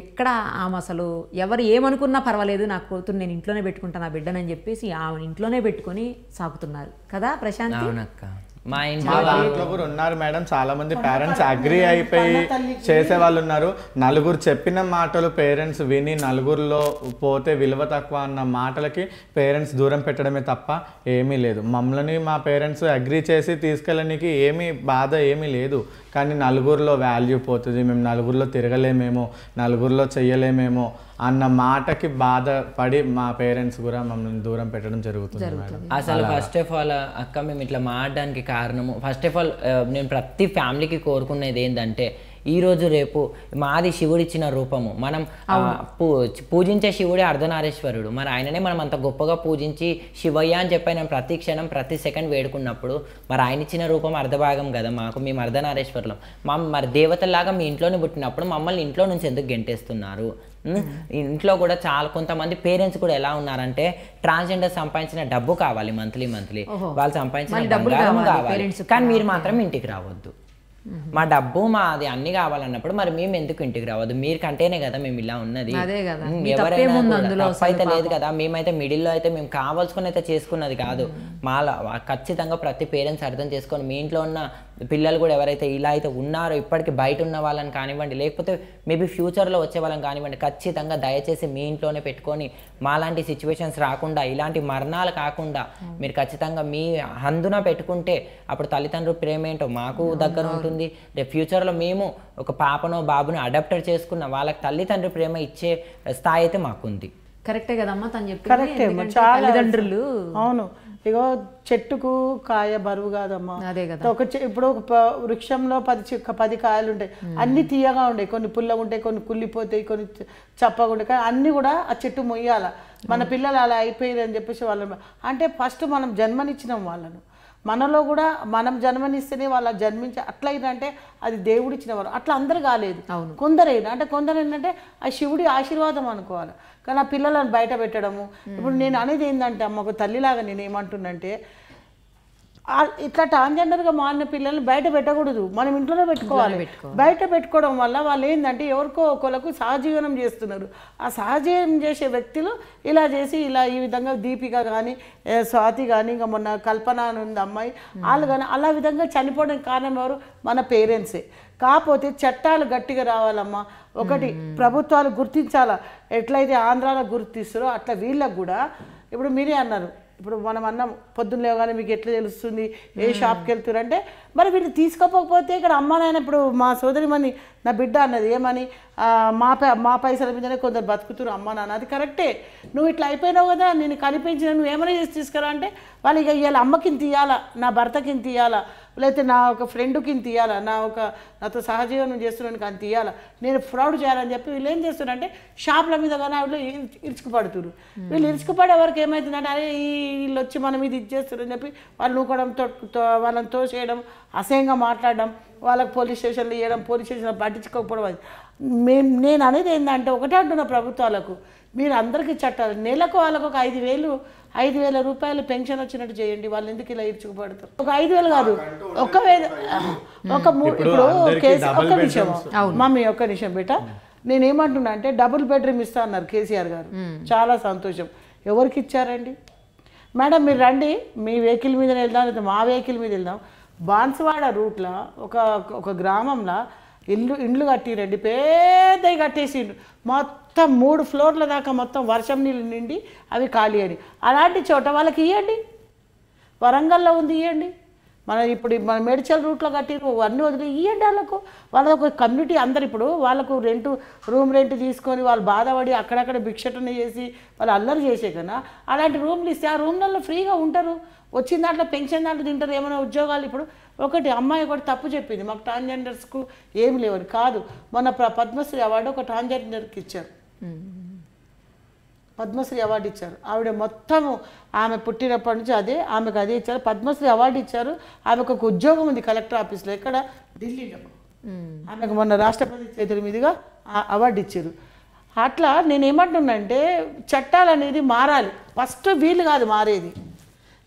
Speaker 1: ఎక్కడ ఆమె అసలు ఎవరు ఏమనుకున్నా పర్వాలేదు నా కూతురు నేను ఇంట్లోనే పెట్టుకుంటాను నా బిడ్డనని చెప్పేసి ఆమె ఇంట్లోనే పెట్టుకొని సాగుతున్నారు కదా ప్రశాంత్
Speaker 3: మా ఇంట్లో కూడా ఉన్నారు మేడం చాలా మంది పేరెంట్స్ అగ్రి అయిపోయి చేసే వాళ్ళు ఉన్నారు నలుగురు చెప్పిన మాటలు పేరెంట్స్ విని నలుగురిలో పోతే విలువ తక్కువ అన్న మాటలకి పేరెంట్స్ దూరం పెట్టడమే తప్ప ఏమీ లేదు మమ్మల్ని మా పేరెంట్స్ అగ్రి చేసి తీసుకెళ్ళడానికి ఏమీ బాధ ఏమీ లేదు కానీ నలుగురిలో వాల్యూ పోతుంది మేము నలుగురిలో తిరగలేమేమో నలుగురిలో చేయలేమేమో అన్న మాటకి బాధపడి మా పేరెంట్స్ కూడా మమ్మల్ని దూరం పెట్టడం జరుగుతుంది అసలు ఫస్ట్
Speaker 4: ఆఫ్ ఆల్ అక్క మేము ఇట్లా మాడడానికి కారణము ఫస్ట్ ఆఫ్ ఆల్ నేను ప్రతి ఫ్యామిలీకి కోరుకునేది ఏంటంటే ఈరోజు రేపు మాది శివుడిచ్చిన రూపము మనం పూజించే శివుడే అర్ధనారేశ్వరుడు మరి ఆయననే మనం అంత గొప్పగా పూజించి శివయ్య అని చెప్పి నేను ప్రతి క్షణం ప్రతి సెకండ్ వేడుకున్నప్పుడు మరి ఆయన ఇచ్చిన రూపం అర్ధభాగం కదా మాకు మేము అర్ధనారీశ్వరులం మా మరి దేవతలాగా మీ ఇంట్లోనే పుట్టినప్పుడు మమ్మల్ని ఇంట్లో నుంచి ఎందుకు గెంటేస్తున్నారు ఇంట్లో కూడా చాలా కొంతమంది పేరెంట్స్ కూడా ఎలా ఉన్నారంటే ట్రాన్స్జెండర్ సంపాదించిన డబ్బు కావాలి మంత్లీ మంత్లీ వాళ్ళు సంపాదించిన కావాలి కానీ మీరు మాత్రం ఇంటికి రావద్దు మా డబ్బు మా అది అన్ని కావాలన్నప్పుడు మరి మేము ఎందుకు ఇంటికి రావద్దు మీరు కంటేనే కదా మేము ఇలా ఉన్నది ఎవరైనా అయితే లేదు కదా మేమైతే మిడిల్లో అయితే మేము కావాల్సుకుని అయితే చేసుకున్నది కాదు మా ఖచ్చితంగా ప్రతి పేరెంట్స్ అర్థం చేసుకొని మీ ఇంట్లో ఉన్న పిల్లలు కూడా ఎవరైతే ఇలా అయితే ఉన్నారో ఇప్పటికీ బయట ఉన్న వాళ్ళని కానివ్వండి లేకపోతే మేబీ ఫ్యూచర్లో వచ్చే వాళ్ళని కానివ్వండి ఖచ్చితంగా దయచేసి మీ ఇంట్లోనే పెట్టుకొని మాలాంటి సిచ్యువేషన్స్ రాకుండా ఇలాంటి మరణాలు కాకుండా మీరు ఖచ్చితంగా మీ అందున పెట్టుకుంటే అప్పుడు తల్లిదండ్రుల ప్రేమ ఏంటో మాకు దగ్గర ఉంటుంది రేపు ఫ్యూచర్లో మేము ఒక పాపనో బాబును అడాప్టర్ చేసుకున్న వాళ్ళకి తల్లిదండ్రుల ప్రేమ ఇచ్చే స్థాయి అయితే మాకుంది
Speaker 1: కరెక్టే కదమ్మా తను
Speaker 4: చెప్పి తల్లిదండ్రులు
Speaker 1: అవును ఇగో
Speaker 2: చెట్టుకు కాయ బరువు కాదమ్మా అదే కదా ఒక ఇప్పుడు ఒక వృక్షంలో పది పది కాయలు ఉంటాయి అన్ని తీయగా ఉంటాయి కొన్ని పుల్లగా ఉంటాయి కొన్ని కుళ్ళిపోతాయి కొన్ని చప్పగా ఉంటాయి కానీ అన్ని కూడా ఆ చెట్టు మొయ్యాల మన పిల్లలు అలా అయిపోయింది అని చెప్పేసి వాళ్ళని అంటే ఫస్ట్ మనం జన్మనిచ్చినాం వాళ్ళను మనలో కూడా మనం జన్మనిస్తేనే వాళ్ళ జన్మించి అట్లయిందంటే అది దేవుడిచ్చిన వారు అట్లా అందరు కాలేదు అవును కొందరైనా అంటే కొందరు ఏంటంటే ఆ శివుడి ఆశీర్వాదం అనుకోవాలి కానీ ఆ పిల్లలను బయట పెట్టడము ఇప్పుడు నేను అనేది ఏంటంటే అమ్మ ఒక తల్లిలాగా నేను ఏమంటున్నంటే ఇట్లా ట్రాన్స్జెండర్గా మారిన పిల్లల్ని బయట పెట్టకూడదు మనం ఇంట్లోనే పెట్టుకోవాలి బయట పెట్టుకోవడం వల్ల వాళ్ళు ఏంటంటే ఎవరికో ఒకరికి సహజీవనం చేస్తున్నారు ఆ సహజీవనం చేసే వ్యక్తులు ఇలా చేసి ఇలా ఈ విధంగా దీపిక కానీ స్వాతి కానీ ఇంకా మొన్న కల్పన అని ఉంది అమ్మాయి వాళ్ళు కానీ అలా విధంగా చనిపోవడానికి కారణం ఎవరు మన పేరెంట్సే కాకపోతే చట్టాలు గట్టిగా రావాలమ్మా ఒకటి ప్రభుత్వాలు గుర్తించాలా ఎట్లయితే ఆంధ్రాలో గుర్తిస్తారో అట్లా వీళ్ళకు కూడా ఇప్పుడు మీరే అన్నారు ఇప్పుడు మనం అన్నాం పొద్దున్న లేవగానే మీకు ఎట్లా తెలుస్తుంది ఏ షాప్కి వెళ్తున్నారంటే మరి వీళ్ళు తీసుకోకపోతే ఇక్కడ అమ్మ నాయన ఇప్పుడు మా సోదరి మని నా బిడ్డ అన్నది ఏమని మా మా పైసల మీదనే కొందరు బతుకుతున్నారు అమ్మ నాన్న అది కరెక్టే నువ్వు ఇట్లా అయిపోయినావు కదా నేను కనిపించిన నువ్వు ఏమైనా చేసి తీసుకురా అంటే వాళ్ళు ఇక ఇవాళ ఇంత ఇవ్వాలా నా భర్తకి ఇంత ఇవ్వాలా లేకపోతే నా ఒక ఫ్రెండ్కి ఇంత నా ఒక నాతో సహజీవనం చేస్తున్నాను కానీ తీయాలా నేను ఫ్రాడ్ చేయాలని చెప్పి వీళ్ళు ఏం చేస్తున్నారంటే షాప్ల మీద కానీ వీళ్ళు ఇరుచుకుపడుతున్నారు వీళ్ళు ఇరుచుకుపడే వరకు ఏమవుతుందంటే అరే వీళ్ళు వచ్చి మనం ఇది చేస్తున్నారని చెప్పి వాళ్ళు నూకడంతో తో వాళ్ళని తోసేయడం అసహ్యంగా మాట్లాడడం వాళ్ళకి పోలీస్ స్టేషన్లు ఇవ్వడం పోలీస్ స్టేషన్లో పట్టించుకోకపోవడం మేము నేను అనేది ఏంటంటే ఒకటే అంటున్నా ప్రభుత్వాలకు మీరు అందరికీ చట్టాలు నెలకు వాళ్ళకు ఒక ఐదు వేలు ఐదు వేల రూపాయలు పెన్షన్ వచ్చినట్టు చేయండి వాళ్ళు ఎందుకు ఇలా ఇచ్చుకుపడతారు ఒక ఐదు వేలు కాదు ఒక ఒక ఇప్పుడు ఒక నిమిషం మమ్మీ ఒక్క నిమిషం బేట నేనేమంటున్నా అంటే డబుల్ బెడ్రూమ్ ఇస్తా అన్నారు కేసీఆర్ గారు చాలా సంతోషం ఎవరికి ఇచ్చారండి మేడం మీరు రండి మీ వెహికల్ మీద వెళ్దాం లేదా మా వెహికల్ మీద వెళ్దాం బాన్సువాడ రూట్లో ఒక ఒక గ్రామంలో ఇల్లు ఇండ్లు కట్టిరండి పెద్దవి కట్టేసి మొత్తం మూడు ఫ్లోర్ల దాకా మొత్తం వర్షం నీళ్ళు నిండి అవి ఖాళీ అని అలాంటి చోట వాళ్ళకి ఇవ్వండి వరంగల్లో ఉంది ఇవ్వండి మన ఇప్పుడు మన మెడిచల్ రూట్లో కట్టి అన్నీ వదిలి ఇవ్వండి వాళ్ళకు వాళ్ళ ఒక కమ్యూనిటీ అందరు ఇప్పుడు వాళ్ళకు రెంట్ రూమ్ రెంట్ తీసుకొని వాళ్ళు బాధపడి అక్కడక్కడ భిక్షటన చేసి వాళ్ళు అల్లరి చేసే కన్నా అలాంటి రూమ్లు ఇస్తే ఆ రూమ్లలో ఫ్రీగా ఉంటారు వచ్చిన దాంట్లో పెన్షన్ దాంట్లో తింటారు ఏమైనా ఉద్యోగాలు ఇప్పుడు ఒకటి అమ్మాయి ఒకటి తప్పు చెప్పింది మాకు ట్రాన్స్జెండర్స్కు ఏమి లేవని కాదు మొన్న పద్మశ్రీ అవార్డు ఒక ట్రాన్స్జెండర్కి ఇచ్చారు పద్మశ్రీ అవార్డు ఇచ్చారు ఆవిడ మొత్తము ఆమె పుట్టినప్పటి నుంచి అదే ఆమెకు అదే ఇచ్చారు పద్మశ్రీ అవార్డు ఇచ్చారు ఆమెకు ఒక ఉద్యోగం ఉంది కలెక్టర్ ఆఫీస్లో ఇక్కడ ఢిల్లీలో ఆమెకు మొన్న రాష్ట్రపతి చేతుల మీదుగా అవార్డు ఇచ్చారు అట్లా అంటే చట్టాలు అనేది మారాలి ఫస్ట్ వీలు కాదు మారేది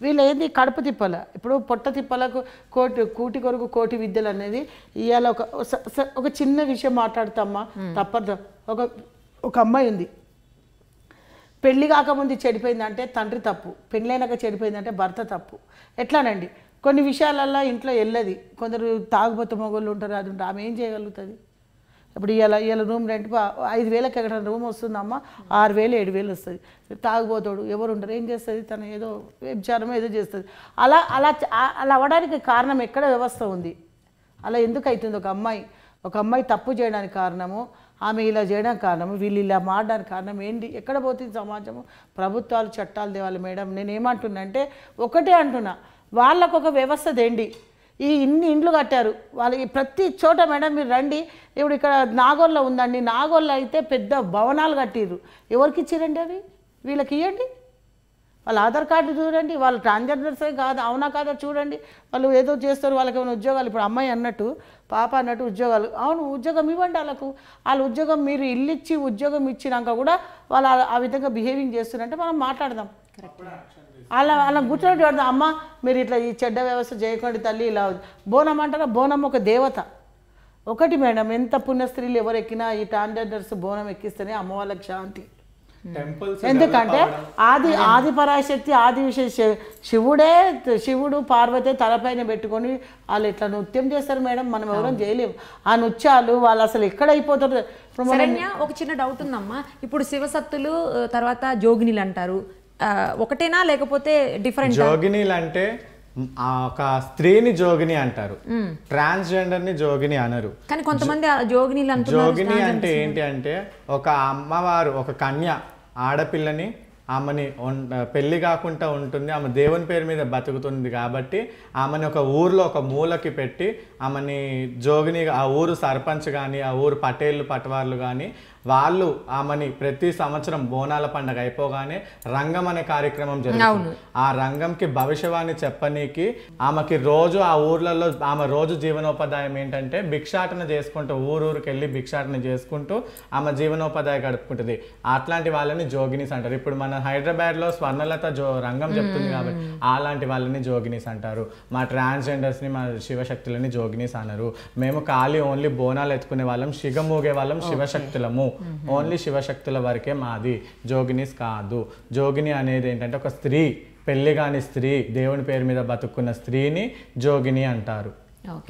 Speaker 2: వీళ్ళు ఏంది కడుపు తిప్పల ఇప్పుడు పొట్ట తిప్పలకు కోటి కూటి కొరకు కోటి విద్యలు అనేది ఇవాళ ఒక ఒక చిన్న విషయం మాట్లాడతామ్మా తప్పదు ఒక ఒక అమ్మాయి ఉంది పెళ్ళి కాకముందు చెడిపోయిందంటే తండ్రి తప్పు పెళ్ళైనాక చెడిపోయిందంటే భర్త తప్పు ఎట్లానండి కొన్ని విషయాలల్లో ఇంట్లో వెళ్ళది కొందరు తాగుబోతు మొగోళ్ళు ఉంటారు అది ఉంటారు ఆమె ఏం చేయగలుగుతుంది ఇప్పుడు ఇవాళ ఇవాళ రూమ్ రెంట్ ఐదు వేలకి ఎక్కడ రూమ్ వస్తుందమ్మా ఆరు వేలు ఏడు వేలు వస్తుంది తాగుబోతాడు ఎవరు ఉండరు ఏం చేస్తుంది తను ఏదో విచారం ఏదో చేస్తుంది అలా అలా అలా అవ్వడానికి కారణం ఎక్కడ వ్యవస్థ ఉంది అలా ఎందుకు అవుతుంది ఒక అమ్మాయి ఒక అమ్మాయి తప్పు చేయడానికి కారణము ఆమె ఇలా చేయడానికి కారణము వీళ్ళు ఇలా మారడానికి కారణం ఏంటి ఎక్కడ పోతుంది సమాజము ప్రభుత్వాలు చట్టాలు తేవాలి మేడం నేనేమంటున్నా అంటే ఒకటే అంటున్నా వాళ్ళకు ఒక వ్యవస్థ దేండి ఈ ఇన్ని ఇండ్లు కట్టారు వాళ్ళకి ప్రతి చోట మేడం మీరు రండి ఇప్పుడు ఇక్కడ నాగోల్లో ఉందండి నాగోల్లో అయితే పెద్ద భవనాలు కట్టిర్రు ఎవరికి ఇచ్చిరండి అవి వీళ్ళకి ఇవ్వండి వాళ్ళ ఆధార్ కార్డు చూడండి వాళ్ళు ట్రాన్జెండర్సే కాదు అవునా కాదా చూడండి వాళ్ళు ఏదో చేస్తారు వాళ్ళకి ఏమైనా ఉద్యోగాలు ఇప్పుడు అమ్మాయి అన్నట్టు పాప అన్నట్టు ఉద్యోగాలు అవును ఉద్యోగం ఇవ్వండి వాళ్ళకు వాళ్ళ ఉద్యోగం మీరు ఇల్లు ఇచ్చి ఉద్యోగం ఇచ్చినాక కూడా వాళ్ళు ఆ విధంగా బిహేవింగ్ చేస్తున్నారంటే మనం మాట్లాడదాం కరెక్ట్ అలా అలా కూర్చొని పెడతాం అమ్మ మీరు ఇట్లా ఈ చెడ్డ వ్యవస్థ చేయకండి తల్లి ఇలా బోనం అంటారా బోనం ఒక దేవత ఒకటి మేడం ఎంత పుణ్యస్త్రీలు ఎవరు ఎక్కినా ఈ టాండర్స్ బోనం ఎక్కిస్తేనే అమ్మ వాళ్ళకి శాంతి ఎందుకంటే ఆది ఆది పరాశక్తి ఆది విశేష శివుడే శివుడు పార్వతి తలపైన పెట్టుకొని వాళ్ళు ఇట్లా నృత్యం చేస్తారు మేడం మనం ఎవరం చేయలేము ఆ
Speaker 1: నృత్యాలు వాళ్ళు
Speaker 2: అసలు ఎక్కడ అయిపోతారు
Speaker 1: ఒక చిన్న డౌట్ ఉందమ్మా ఇప్పుడు శివసత్తులు తర్వాత జోగినిలు అంటారు ఒకటేనా లేకపోతే డిఫరెంట్
Speaker 3: జోగినీలు అంటే ఒక స్త్రీని జోగిని అంటారు ట్రాన్స్ జెండర్ ని జోగిని అనరు
Speaker 1: కానీ కొంతమంది జోగిని జోగిని అంటే ఏంటి
Speaker 3: అంటే ఒక అమ్మవారు ఒక కన్య ఆడపిల్లని ఆమెని పెళ్లి కాకుండా ఉంటుంది ఆమె దేవుని పేరు మీద బతుకుతుంది కాబట్టి ఆమెని ఒక ఊర్లో ఒక మూలకి పెట్టి ఆమెని జోగిని ఆ ఊరు సర్పంచ్ కానీ ఆ ఊరు పటేళ్ళు పటవార్లు కానీ వాళ్ళు ఆమెని ప్రతి సంవత్సరం బోనాల పండగ అయిపోగానే రంగం అనే కార్యక్రమం జరుగుతుంది ఆ రంగంకి భవిష్యవాణి చెప్పనీకి ఆమెకి రోజు ఆ ఊర్లలో ఆమె రోజు జీవనోపాధాయం ఏంటంటే భిక్షాటన చేసుకుంటూ ఊరూరికి వెళ్ళి భిక్షాటన చేసుకుంటూ ఆమె జీవనోపాధ్యాయ గడుపుకుంటుంది అట్లాంటి వాళ్ళని జోగినీస్ అంటారు ఇప్పుడు మన హైదరాబాద్లో స్వర్ణలత జో రంగం చెప్తుంది కాబట్టి అలాంటి వాళ్ళని జోగినీస్ అంటారు మా ట్రాన్స్జెండర్స్ని మా శివశక్తులని జోగినీస్ అన్నారు మేము ఖాళీ ఓన్లీ బోనాలు ఎత్తుకునే వాళ్ళం మూగే వాళ్ళం శివశక్తులము ఓన్లీ mm-hmm. శివశక్తుల వరకే మాది జోగినిస్ కాదు జోగిని అనేది ఏంటంటే ఒక స్త్రీ పెళ్లి కాని స్త్రీ దేవుని పేరు మీద బతుకున్న స్త్రీని జోగిని అంటారు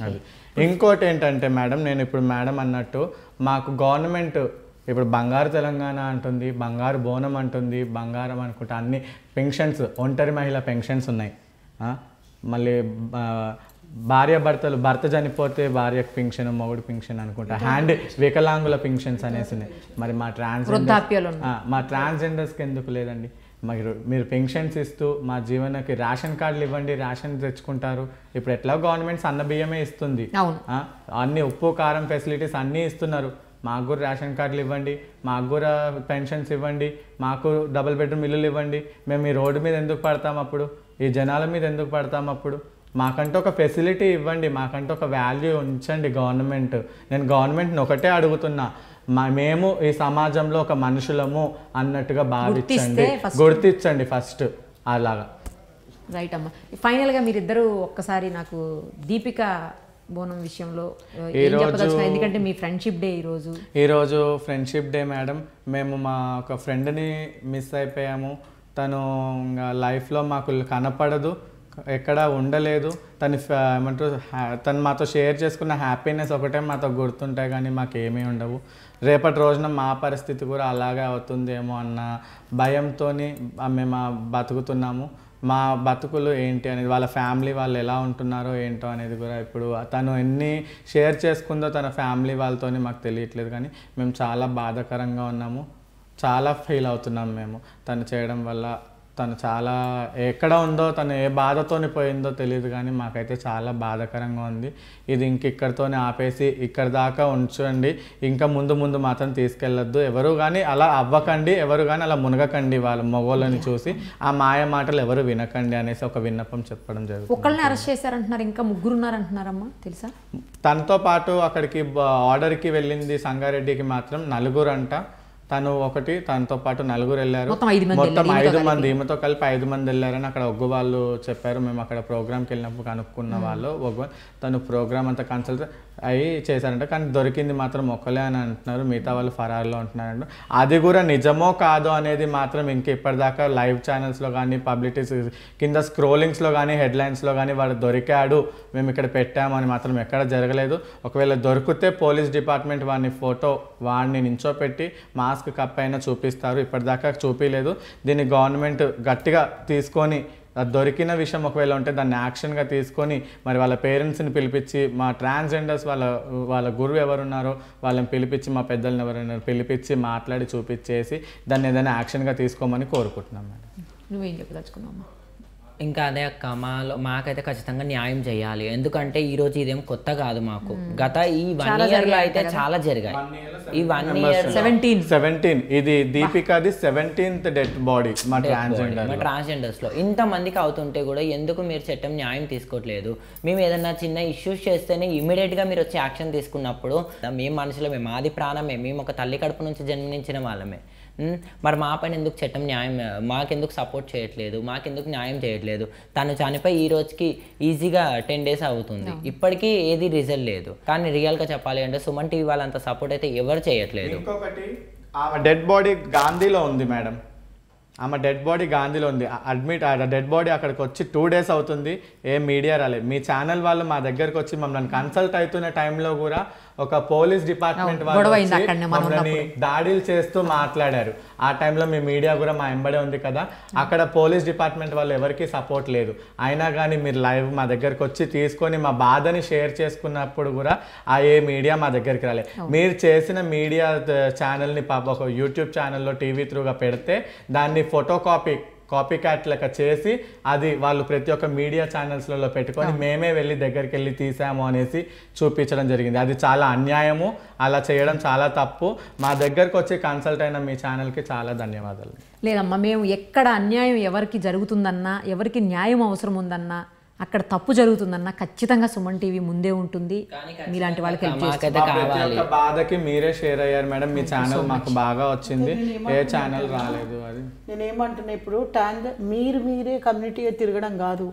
Speaker 3: అది ఇంకోటి ఏంటంటే మేడం నేను ఇప్పుడు మేడం అన్నట్టు మాకు గవర్నమెంట్ ఇప్పుడు బంగారు తెలంగాణ అంటుంది బంగారు బోనం అంటుంది బంగారం అనుకుంటా అన్ని పెన్షన్స్ ఒంటరి మహిళ పెన్షన్స్ ఉన్నాయి మళ్ళీ భార్య భర్తలు భర్త చనిపోతే భార్యకు పింఛన్ మగుడు పింఛన్ అనుకుంటా హ్యాండ్ వికలాంగుల పింఛన్స్ అనేసి మరి మా ట్రాన్స్ మా ట్రాన్స్జెండర్స్కి ఎందుకు లేదండి మీరు మీరు పెన్షన్స్ ఇస్తూ మా జీవనకి రేషన్ కార్డులు ఇవ్వండి రేషన్ తెచ్చుకుంటారు ఇప్పుడు ఎట్లా గవర్నమెంట్ సన్న బియ్యమే ఇస్తుంది అన్ని ఉప్పు కారం ఫెసిలిటీస్ అన్నీ ఇస్తున్నారు మాకు కూడా రేషన్ కార్డులు ఇవ్వండి మాకు కూడా పెన్షన్స్ ఇవ్వండి మాకు డబుల్ బెడ్రూమ్ ఇల్లులు ఇవ్వండి మేము ఈ రోడ్డు మీద ఎందుకు పడతాం అప్పుడు ఈ జనాల మీద ఎందుకు పడతాం అప్పుడు మాకంటూ ఒక ఫెసిలిటీ ఇవ్వండి మాకంటూ ఒక వాల్యూ ఉంచండి గవర్నమెంట్ నేను గవర్నమెంట్ని ఒకటే అడుగుతున్నా మేము ఈ సమాజంలో ఒక మనుషులము అన్నట్టుగా భావించండి గుర్తించండి ఫస్ట్ అలాగా
Speaker 1: రైట్ అమ్మ ఫైనల్గా మీరిద్దరూ ఒక్కసారి నాకు దీపిక బోనం విషయంలో ఎందుకంటే మీ ఫ్రెండ్షిప్ డే ఈరోజు
Speaker 3: ఈరోజు ఫ్రెండ్షిప్ డే మేడం మేము మా ఒక ఫ్రెండ్ని మిస్ అయిపోయాము తను లైఫ్లో మాకు కనపడదు ఎక్కడ ఉండలేదు తను ఏమంటారు తను మాతో షేర్ చేసుకున్న హ్యాపీనెస్ ఒకటే మాతో గుర్తుంటాయి కానీ మాకేమీ ఉండవు రేపటి రోజున మా పరిస్థితి కూడా అలాగే అవుతుందేమో అన్న భయంతో మేము బతుకుతున్నాము మా బతుకులు ఏంటి అనేది వాళ్ళ ఫ్యామిలీ వాళ్ళు ఎలా ఉంటున్నారో ఏంటో అనేది కూడా ఇప్పుడు తను ఎన్ని షేర్ చేసుకుందో తన ఫ్యామిలీ వాళ్ళతో మాకు తెలియట్లేదు కానీ మేము చాలా బాధాకరంగా ఉన్నాము చాలా ఫీల్ అవుతున్నాం మేము తను చేయడం వల్ల తను చాలా ఎక్కడ ఉందో తను ఏ బాధతోని పోయిందో తెలియదు కానీ మాకైతే చాలా బాధకరంగా ఉంది ఇది ఇంక ఇక్కడితోనే ఆపేసి ఇక్కడ దాకా ఉంచండి ఇంకా ముందు ముందు మాత్రం తీసుకెళ్ళొద్దు ఎవరు కానీ అలా అవ్వకండి ఎవరు కానీ అలా మునగకండి వాళ్ళ మొగోళ్ళని చూసి ఆ మాయ మాటలు ఎవరు వినకండి అనేసి ఒక విన్నపం చెప్పడం జరుగుతుంది ఒకళ్ళని
Speaker 1: అరెస్ట్ చేశారంటున్నారు ఇంకా ముగ్గురు ఉన్నారంటున్నారమ్మా తెలుసా
Speaker 3: తనతో పాటు అక్కడికి ఆర్డర్కి వెళ్ళింది సంగారెడ్డికి మాత్రం నలుగురు అంట తను ఒకటి తనతో పాటు నలుగురు వెళ్ళారు మొత్తం ఐదు మంది ఈమెతో కలిపి ఐదు మంది వెళ్ళారని అక్కడ ఒగ్గు వాళ్ళు చెప్పారు మేము అక్కడ ప్రోగ్రామ్కి వెళ్ళినప్పుడు కనుక్కున్న వాళ్ళు ఒగ్గు తను ప్రోగ్రామ్ అంతా కన్సల్ట్ అవి చేశారంట కానీ దొరికింది మాత్రం ఒక్కలే అని అంటున్నారు మిగతా వాళ్ళు ఫరార్లో ఉంటున్నారంట అది కూడా నిజమో కాదో అనేది మాత్రం ఇంక ఇప్పటిదాకా లైవ్ ఛానల్స్లో కానీ పబ్లిటీస్ కింద స్క్రోలింగ్స్లో కానీ హెడ్లైన్స్లో కానీ వాడు దొరికాడు మేము ఇక్కడ పెట్టాము అని మాత్రం ఎక్కడ జరగలేదు ఒకవేళ దొరికితే పోలీస్ డిపార్ట్మెంట్ వాడిని ఫోటో వాడిని నించోపెట్టి మాస్క్ కప్ అయినా చూపిస్తారు ఇప్పటిదాకా చూపించలేదు దీన్ని గవర్నమెంట్ గట్టిగా తీసుకొని దొరికిన విషయం ఒకవేళ ఉంటే దాన్ని యాక్షన్గా తీసుకొని మరి వాళ్ళ పేరెంట్స్ని పిలిపించి మా ట్రాన్స్జెండర్స్ వాళ్ళ వాళ్ళ గురువు ఎవరున్నారో వాళ్ళని పిలిపించి మా పెద్దలను ఎవరైనా పిలిపించి మాట్లాడి చూపించేసి దాన్ని ఏదైనా యాక్షన్గా తీసుకోమని కోరుకుంటున్నాం మేడం
Speaker 1: నువ్వేం చెప్పదలుచుకున్నావు
Speaker 4: ఇంకా అదే అక్క మాలో మాకైతే ఖచ్చితంగా న్యాయం చేయాలి ఎందుకంటే ఈ రోజు ఇదేం కొత్త కాదు మాకు గత ఈ వన్ ఇయర్ లో అయితే చాలా జరిగాయి ఈ వన్ ఇయర్
Speaker 3: సెవెంటీన్ సెవెంటీన్ ఇది దీపికాది సెవెంటీన్త్ డెత్ బాడీ మా ట్రాన్స్జెండర్ మా
Speaker 4: ట్రాన్స్జెండర్స్ లో ఇంత మందికి అవుతుంటే కూడా ఎందుకు మీరు చట్టం న్యాయం తీసుకోవట్లేదు మేము ఏదైనా చిన్న ఇష్యూస్ చేస్తేనే ఇమీడియట్ గా మీరు వచ్చి యాక్షన్ తీసుకున్నప్పుడు మేము మనుషులమే మాది ప్రాణమే మేము ఒక తల్లి కడుపు నుంచి జన్మించిన వాళ్ళమే మరి మా పైన ఎందుకు చట్టం న్యాయం మాకెందుకు సపోర్ట్ చేయట్లేదు మాకెందుకు న్యాయం చేయట్లేదు తను చనిపోయి ఈ రోజుకి ఈజీగా టెన్ డేస్ అవుతుంది ఇప్పటికీ ఏది రిజల్ట్ లేదు కానీ రియల్గా చెప్పాలి అంటే సుమన్ టీవీ వాళ్ళంత సపోర్ట్ అయితే ఎవరు చేయట్లేదు
Speaker 3: ఇంకొకటి ఆమె డెడ్ బాడీ గాంధీలో ఉంది మేడం ఆమె డెడ్ బాడీ గాంధీలో ఉంది అడ్మిట్ డెడ్ బాడీ అక్కడికి వచ్చి టూ డేస్ అవుతుంది ఏ మీడియా రాలేదు మీ ఛానల్ వాళ్ళు మా దగ్గరకు వచ్చి మమ్మల్ని కన్సల్ట్ అవుతున్న టైంలో కూడా ఒక పోలీస్ డిపార్ట్మెంట్ వాళ్ళు దాడులు చేస్తూ మాట్లాడారు ఆ టైంలో మీ మీడియా కూడా మా ఎంబడే ఉంది కదా అక్కడ పోలీస్ డిపార్ట్మెంట్ వాళ్ళు ఎవరికి సపోర్ట్ లేదు అయినా కానీ మీరు లైవ్ మా దగ్గరకు వచ్చి తీసుకొని మా బాధని షేర్ చేసుకున్నప్పుడు కూడా ఆ ఏ మీడియా మా దగ్గరికి రాలేదు మీరు చేసిన మీడియా ఛానల్ని పాప ఒక యూట్యూబ్ ఛానల్లో టీవీ త్రూగా పెడితే దాన్ని ఫోటో కాపీ కాపీ క్యాట్ లెక్క చేసి అది వాళ్ళు ప్రతి ఒక్క మీడియా ఛానల్స్లలో పెట్టుకొని మేమే వెళ్ళి దగ్గరికి వెళ్ళి తీసాము అనేసి చూపించడం జరిగింది అది చాలా అన్యాయము అలా చేయడం చాలా తప్పు మా దగ్గరకు వచ్చి కన్సల్ట్ అయిన మీ ఛానల్కి చాలా ధన్యవాదాలు
Speaker 1: లేదమ్మా మేము ఎక్కడ అన్యాయం ఎవరికి జరుగుతుందన్నా ఎవరికి న్యాయం అవసరం ఉందన్నా అక్కడ తప్పు జరుగుతుందన్న ఖచ్చితంగా సుమన్ టీవీ ముందే ఉంటుంది మీలాంటి వాళ్ళకి
Speaker 3: బాధకి మీరే షేర్ అయ్యారు మేడం మీ ఛానల్ మాకు బాగా వచ్చింది ఏ ఛానల్ రాలేదు అది
Speaker 2: నేనేమంటున్నా ఇప్పుడు ట్యాంక్ మీరు మీరే కమ్యూనిటీ తిరగడం కాదు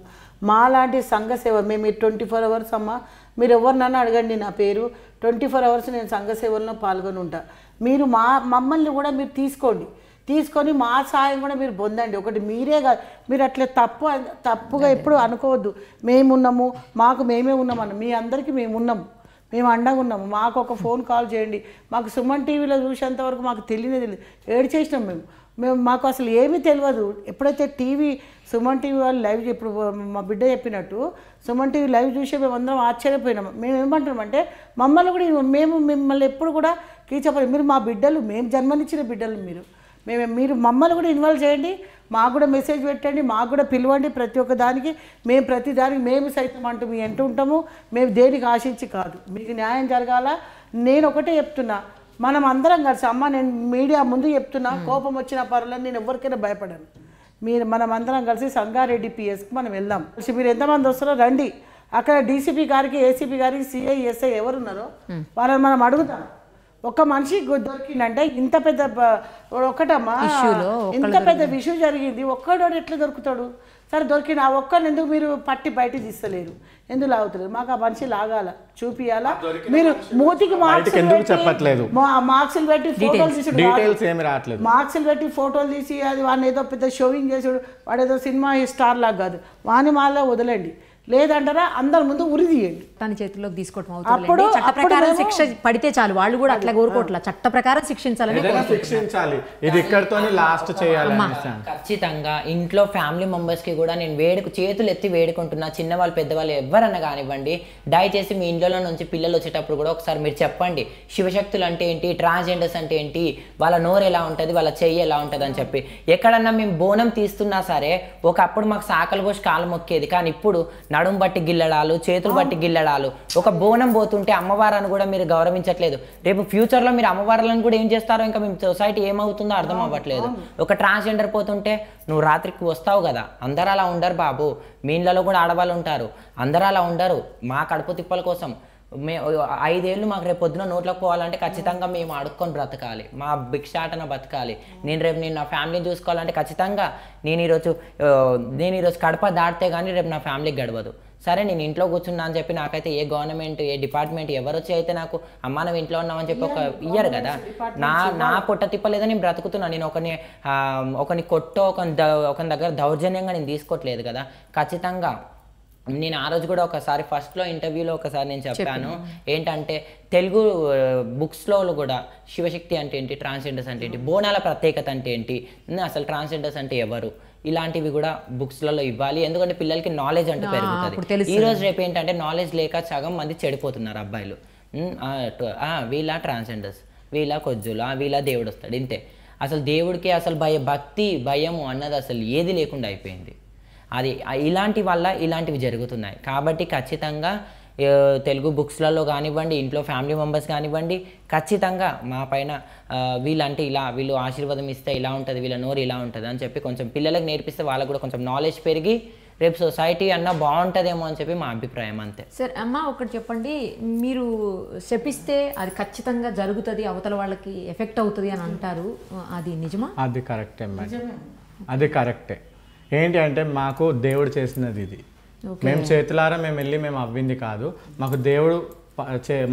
Speaker 2: మాలాంటి సంఘ సేవ మేము ట్వంటీ ఫోర్ అవర్స్ అమ్మ మీరు ఎవరినన్నా అడగండి నా పేరు ట్వంటీ ఫోర్ అవర్స్ నేను సంఘ సేవల్లో పాల్గొని ఉంటా మీరు మా మమ్మల్ని కూడా మీరు తీసుకోండి తీసుకొని మా సహాయం కూడా మీరు పొందండి ఒకటి మీరే కాదు మీరు అట్లా తప్పు తప్పుగా ఎప్పుడు అనుకోవద్దు మేమున్నాము మాకు మేమే ఉన్నామన్న మీ అందరికీ మేమున్నాము మేము అండగా ఉన్నాము మాకు ఒక ఫోన్ కాల్ చేయండి మాకు సుమన్ టీవీలో చూసేంత వరకు మాకు తెలియనే తెలియదు ఏడు చేసినాం మేము మేము మాకు అసలు ఏమీ తెలియదు ఎప్పుడైతే టీవీ సుమన్ టీవీ వాళ్ళు లైవ్ ఇప్పుడు మా బిడ్డ చెప్పినట్టు సుమన్ టీవీ లైవ్ చూసి మేము అందరం ఆశ్చర్యపోయినాము మేము ఏమంటున్నామంటే మమ్మల్ని కూడా మేము మిమ్మల్ని ఎప్పుడు కూడా కీచపడి మీరు మా బిడ్డలు మేము జన్మనిచ్చిన బిడ్డలు మీరు మేము మీరు మమ్మల్ని కూడా ఇన్వాల్వ్ చేయండి మాకు కూడా మెసేజ్ పెట్టండి మాకు కూడా పిలవండి ప్రతి ఒక్క దానికి మేము ప్రతి దానికి మేము సైతం అంటూ మేము ఎంటూ ఉంటాము మేము దేనికి ఆశించి కాదు మీకు న్యాయం జరగాల నేను ఒకటే చెప్తున్నా మనం అందరం కలిసి అమ్మ నేను మీడియా ముందు చెప్తున్నా కోపం వచ్చిన పరులను నేను ఎవరికైనా భయపడను మీరు మనం అందరం కలిసి సంగారెడ్డి పిఎస్కి మనం వెళ్దాం కలిసి మీరు ఎంతమంది వస్తారో రండి అక్కడ డీసీపీ గారికి ఏసీపీ గారికి సిఐఎస్ఐ ఎవరున్నారో వాళ్ళని మనం అడుగుతాం ఒక మనిషి దొరికిందంటే ఇంత పెద్ద ఒకటమ్మా ఇంత పెద్ద విషయం జరిగింది ఒక్కడోడు ఎట్లా దొరుకుతాడు సరే దొరికిన ఆ ఒక్కడిని ఎందుకు మీరు పట్టి బయట తీస్తలేరు ఎందుకు లాగుతలేరు మాకు ఆ మనిషి లాగాల చూపియాలా మీరు మూతికి మార్క్స్ చెప్పట్లేదు మార్క్సులు పెట్టి ఫోటోలు తీసి మార్క్సులు పెట్టి ఫోటోలు తీసి అది వాడిని ఏదో పెద్ద షోవింగ్ చేసాడు వాడు ఏదో సినిమా స్టార్ లాగా కాదు వాని మాలో వదలండి
Speaker 1: లేదంటారా అందరి ముందు ఉరి తీయండి తన చేతుల్లోకి తీసుకోవటం అప్పుడు చట్ట ప్రకారం శిక్ష పడితే చాలు వాళ్ళు కూడా అట్లా కోరుకోవట్ల చట్ట ప్రకారం శిక్షించాలని
Speaker 3: శిక్షించాలి ఇది ఇక్కడతోనే లాస్ట్ చేయాలి
Speaker 4: ఖచ్చితంగా ఇంట్లో ఫ్యామిలీ మెంబర్స్ కి కూడా నేను వేడుకు చేతులు ఎత్తి వేడుకుంటున్నా చిన్నవాళ్ళు పెద్దవాళ్ళు ఎవరన్నా కానివ్వండి దయచేసి మీ ఇంట్లో నుంచి పిల్లలు వచ్చేటప్పుడు కూడా ఒకసారి మీరు చెప్పండి శివశక్తులు అంటే ఏంటి ట్రాన్స్జెండర్స్ అంటే ఏంటి వాళ్ళ నోరు ఎలా ఉంటుంది వాళ్ళ చెయ్యి ఎలా ఉంటుంది అని చెప్పి ఎక్కడన్నా మేము బోనం తీస్తున్నా సరే ఒకప్పుడు మాకు సాకలు పోసి కాలు మొక్కేది కానీ ఇప్పుడు నడుం బట్టి గిల్లడాలు చేతులు బట్టి గిల్లడాలు ఒక బోనం పోతుంటే అమ్మవారిని కూడా మీరు గౌరవించట్లేదు రేపు ఫ్యూచర్లో మీరు అమ్మవారులను కూడా ఏం చేస్తారో ఇంకా మేము సొసైటీ ఏమవుతుందో అర్థం అవ్వట్లేదు ఒక ట్రాన్స్జెండర్ పోతుంటే నువ్వు రాత్రికి వస్తావు కదా అందరూ అలా ఉండరు బాబు మీ ఇండ్లలో కూడా ఆడవాళ్ళు ఉంటారు అందరూ అలా ఉండరు మా కడుపు తిప్పల కోసం మే ఐదేళ్ళు మాకు రేపు పొద్దున నోట్లోకి పోవాలంటే ఖచ్చితంగా మేము అడుక్కొని బ్రతకాలి మా భిక్షాటన బతకాలి నేను రేపు నేను నా ఫ్యామిలీని చూసుకోవాలంటే ఖచ్చితంగా నేను ఈరోజు నేను ఈరోజు కడప దాటితే కానీ రేపు నా ఫ్యామిలీకి గడవదు సరే నేను ఇంట్లో కూర్చున్నా అని చెప్పి నాకైతే ఏ గవర్నమెంట్ ఏ డిపార్ట్మెంట్ ఎవరు వచ్చి అయితే నాకు అమ్మ నువ్వు ఇంట్లో ఉన్నామని చెప్పి ఒక ఇయ్యరు కదా నా నా పొట్ట తిప్పలేదా నేను బ్రతుకుతున్నాను నేను ఒకని ఒకని కొట్టో ఒక ఒక దగ్గర దౌర్జన్యంగా నేను తీసుకోవట్లేదు కదా ఖచ్చితంగా నేను ఆ రోజు కూడా ఒకసారి ఫస్ట్లో ఇంటర్వ్యూలో ఒకసారి నేను చెప్పాను ఏంటంటే తెలుగు బుక్స్లో uh, కూడా శివశక్తి అంటే ఏంటి ట్రాన్స్జెండర్స్ అంటే ఏంటి బోనాల ప్రత్యేకత అంటే ఏంటి అసలు ట్రాన్స్జెండర్స్ అంటే ఎవరు ఇలాంటివి కూడా బుక్స్లలో ఇవ్వాలి ఎందుకంటే పిల్లలకి నాలెడ్జ్ అంటే పెరుగుతుంది ఈ రోజు రేపు ఏంటంటే నాలెడ్జ్ లేక సగం మంది చెడిపోతున్నారు అబ్బాయిలు వీళ్ళ ట్రాన్స్జెండర్స్ వీళ్ళ కొజ్జులు వీళ్ళ దేవుడు వస్తాడు ఇంతే అసలు దేవుడికి అసలు భయ భక్తి భయము అన్నది అసలు ఏది లేకుండా అయిపోయింది అది ఇలాంటి వల్ల ఇలాంటివి జరుగుతున్నాయి కాబట్టి ఖచ్చితంగా తెలుగు బుక్స్లలో కానివ్వండి ఇంట్లో ఫ్యామిలీ మెంబర్స్ కానివ్వండి ఖచ్చితంగా మా పైన వీళ్ళంటే ఇలా వీళ్ళు ఆశీర్వాదం ఇస్తే ఇలా ఉంటుంది వీళ్ళ నోరు ఇలా ఉంటుంది అని చెప్పి కొంచెం పిల్లలకు నేర్పిస్తే వాళ్ళకు కూడా కొంచెం నాలెడ్జ్ పెరిగి రేపు సొసైటీ అన్నా బాగుంటుందేమో అని చెప్పి మా అభిప్రాయం అంతే
Speaker 1: సార్ అమ్మ ఒకటి చెప్పండి మీరు చెప్పిస్తే అది ఖచ్చితంగా జరుగుతుంది అవతల వాళ్ళకి ఎఫెక్ట్ అవుతుంది అని అంటారు అది నిజమా
Speaker 4: అది కరెక్టే
Speaker 3: అది కరెక్టే ఏంటి అంటే మాకు దేవుడు చేసినది ఇది మేము చేతులారా మేము వెళ్ళి మేము అవ్వింది కాదు మాకు దేవుడు